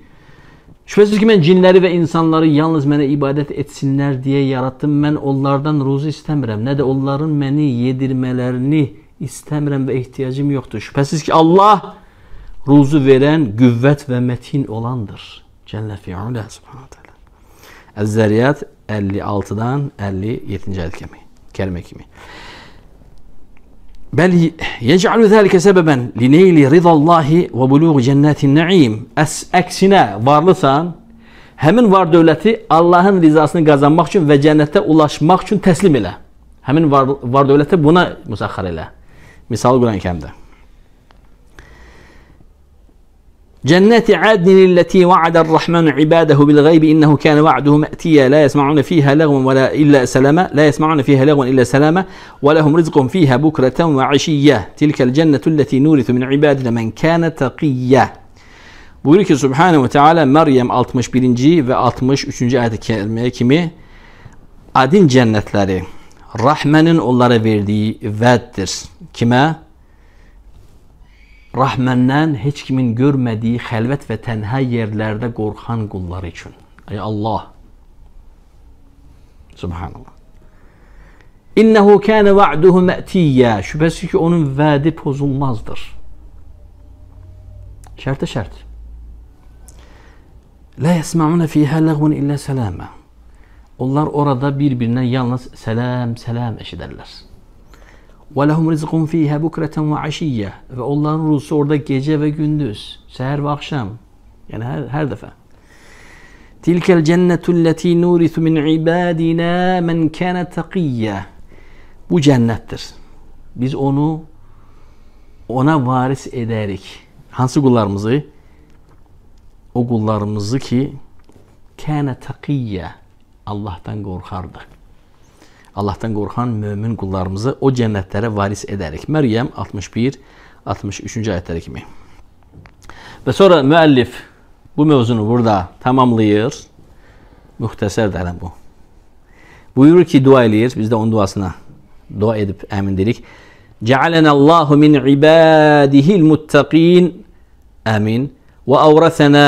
Şüphesiz ki ben cinleri ve insanları yalnız bana ibadet etsinler diye yarattım. Ben onlardan ruzu istemrem, Ne de onların beni yedirmelerini istemrem ve ihtiyacım yoktur. Şüphesiz ki Allah ruzu veren, güvvet ve metin olandır. Celle fi'ulâ subhanahu teala. Ez-Zariyat 56-dan 57-ci ayət kimi, kəlmə kimi. Bəl yec'alu zəlikə səbəbən li neyli ridallahi və buluğ cənnətin naim. Əs əksinə varlısan, həmin var dövləti Allahın rizasını qazanmaq üçün və cənnətə ulaşmaq üçün təslim elə. Həmin var, var dövləti buna müsəxxər elə. Misal Quran-Kərimdə. جنات عدن التي وعد الرحمن عباده بالغيب إنه كان وعده مأتيا لا يسمعون فيها لغوا ولا إلا سلاما لا يسمعون فيها لغوا إلا سلاما ولهم رزقهم فيها بكرة وعشية تلك الجنة التي نورث من عبادنا من كان تقيا Buyur ki Subhanahu ve Teala Meryem 61. ve 63. ayet-i kerimeye kimi adin cennetleri Rahmenin onlara verdiği vaattir. Kime? Rahmenden heç kimin görmədiyi xəlvət və tənhə yerlərdə qorxan qullar üçün. Ey Allah! Subhanallah. İnnehu kana va'duhu ma'tiya. Şübhəsiz ki onun vədi pozulmazdır. Şərtə şərt. La yesma'una fiha lagwan illa salama. Onlar orada bir-birinə yalnız salam, salam eşidərlər. وَلَهُمْ رِزْقٌ ف۪يهَا بُكْرَةً وَعَشِيَّةً Ve ve onların rızkı orada gece ve gündüz, seher ve akşam. Yani her, her defa. تِلْكَ الْجَنَّةُ الَّتِي نُورِثُ مِنْ عِبَادِنَا مَنْ kana تَقِيَّ Bu cennettir. Biz onu ona varis ederik. Hansı kullarımızı? O kullarımızı ki kâne takiyye Allah'tan korkardı. Allahdan qorxan mömin qullarımızı o cənnətlərə varis edərik. Məryəm 61 63-cü ayətləri kimi. Və sonra müəllif bu mövzunu burada tamamlayır. Müxtəsər dərəm bu. Buyurur ki, dua eləyir. Biz də onun duasına dua edib əmin deyirik. Cəalənəllahu min ibadihil muttaqin. Amin. Və avrəsənə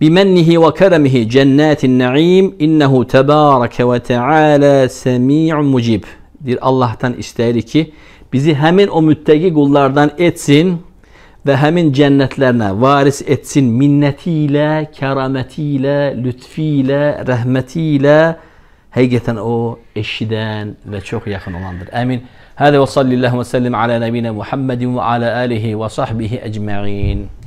bimennihi ve keremihi cennetin naim innehu tebareke ve teala semi'un mucib. Bir Allah'tan istəyir ki, bizi həmin o müttəqi qullardan etsin və həmin cənnətlərinə varis etsin minnəti ilə, kəraməti ilə, lütfi ilə, rəhməti ilə. Həqiqətən o eşidən və çox yaxın olandır. Əmin. Hədə və sallallahu və sallim alə nəbinə Muhammedin və alə alihi və sahbihi ecma'in.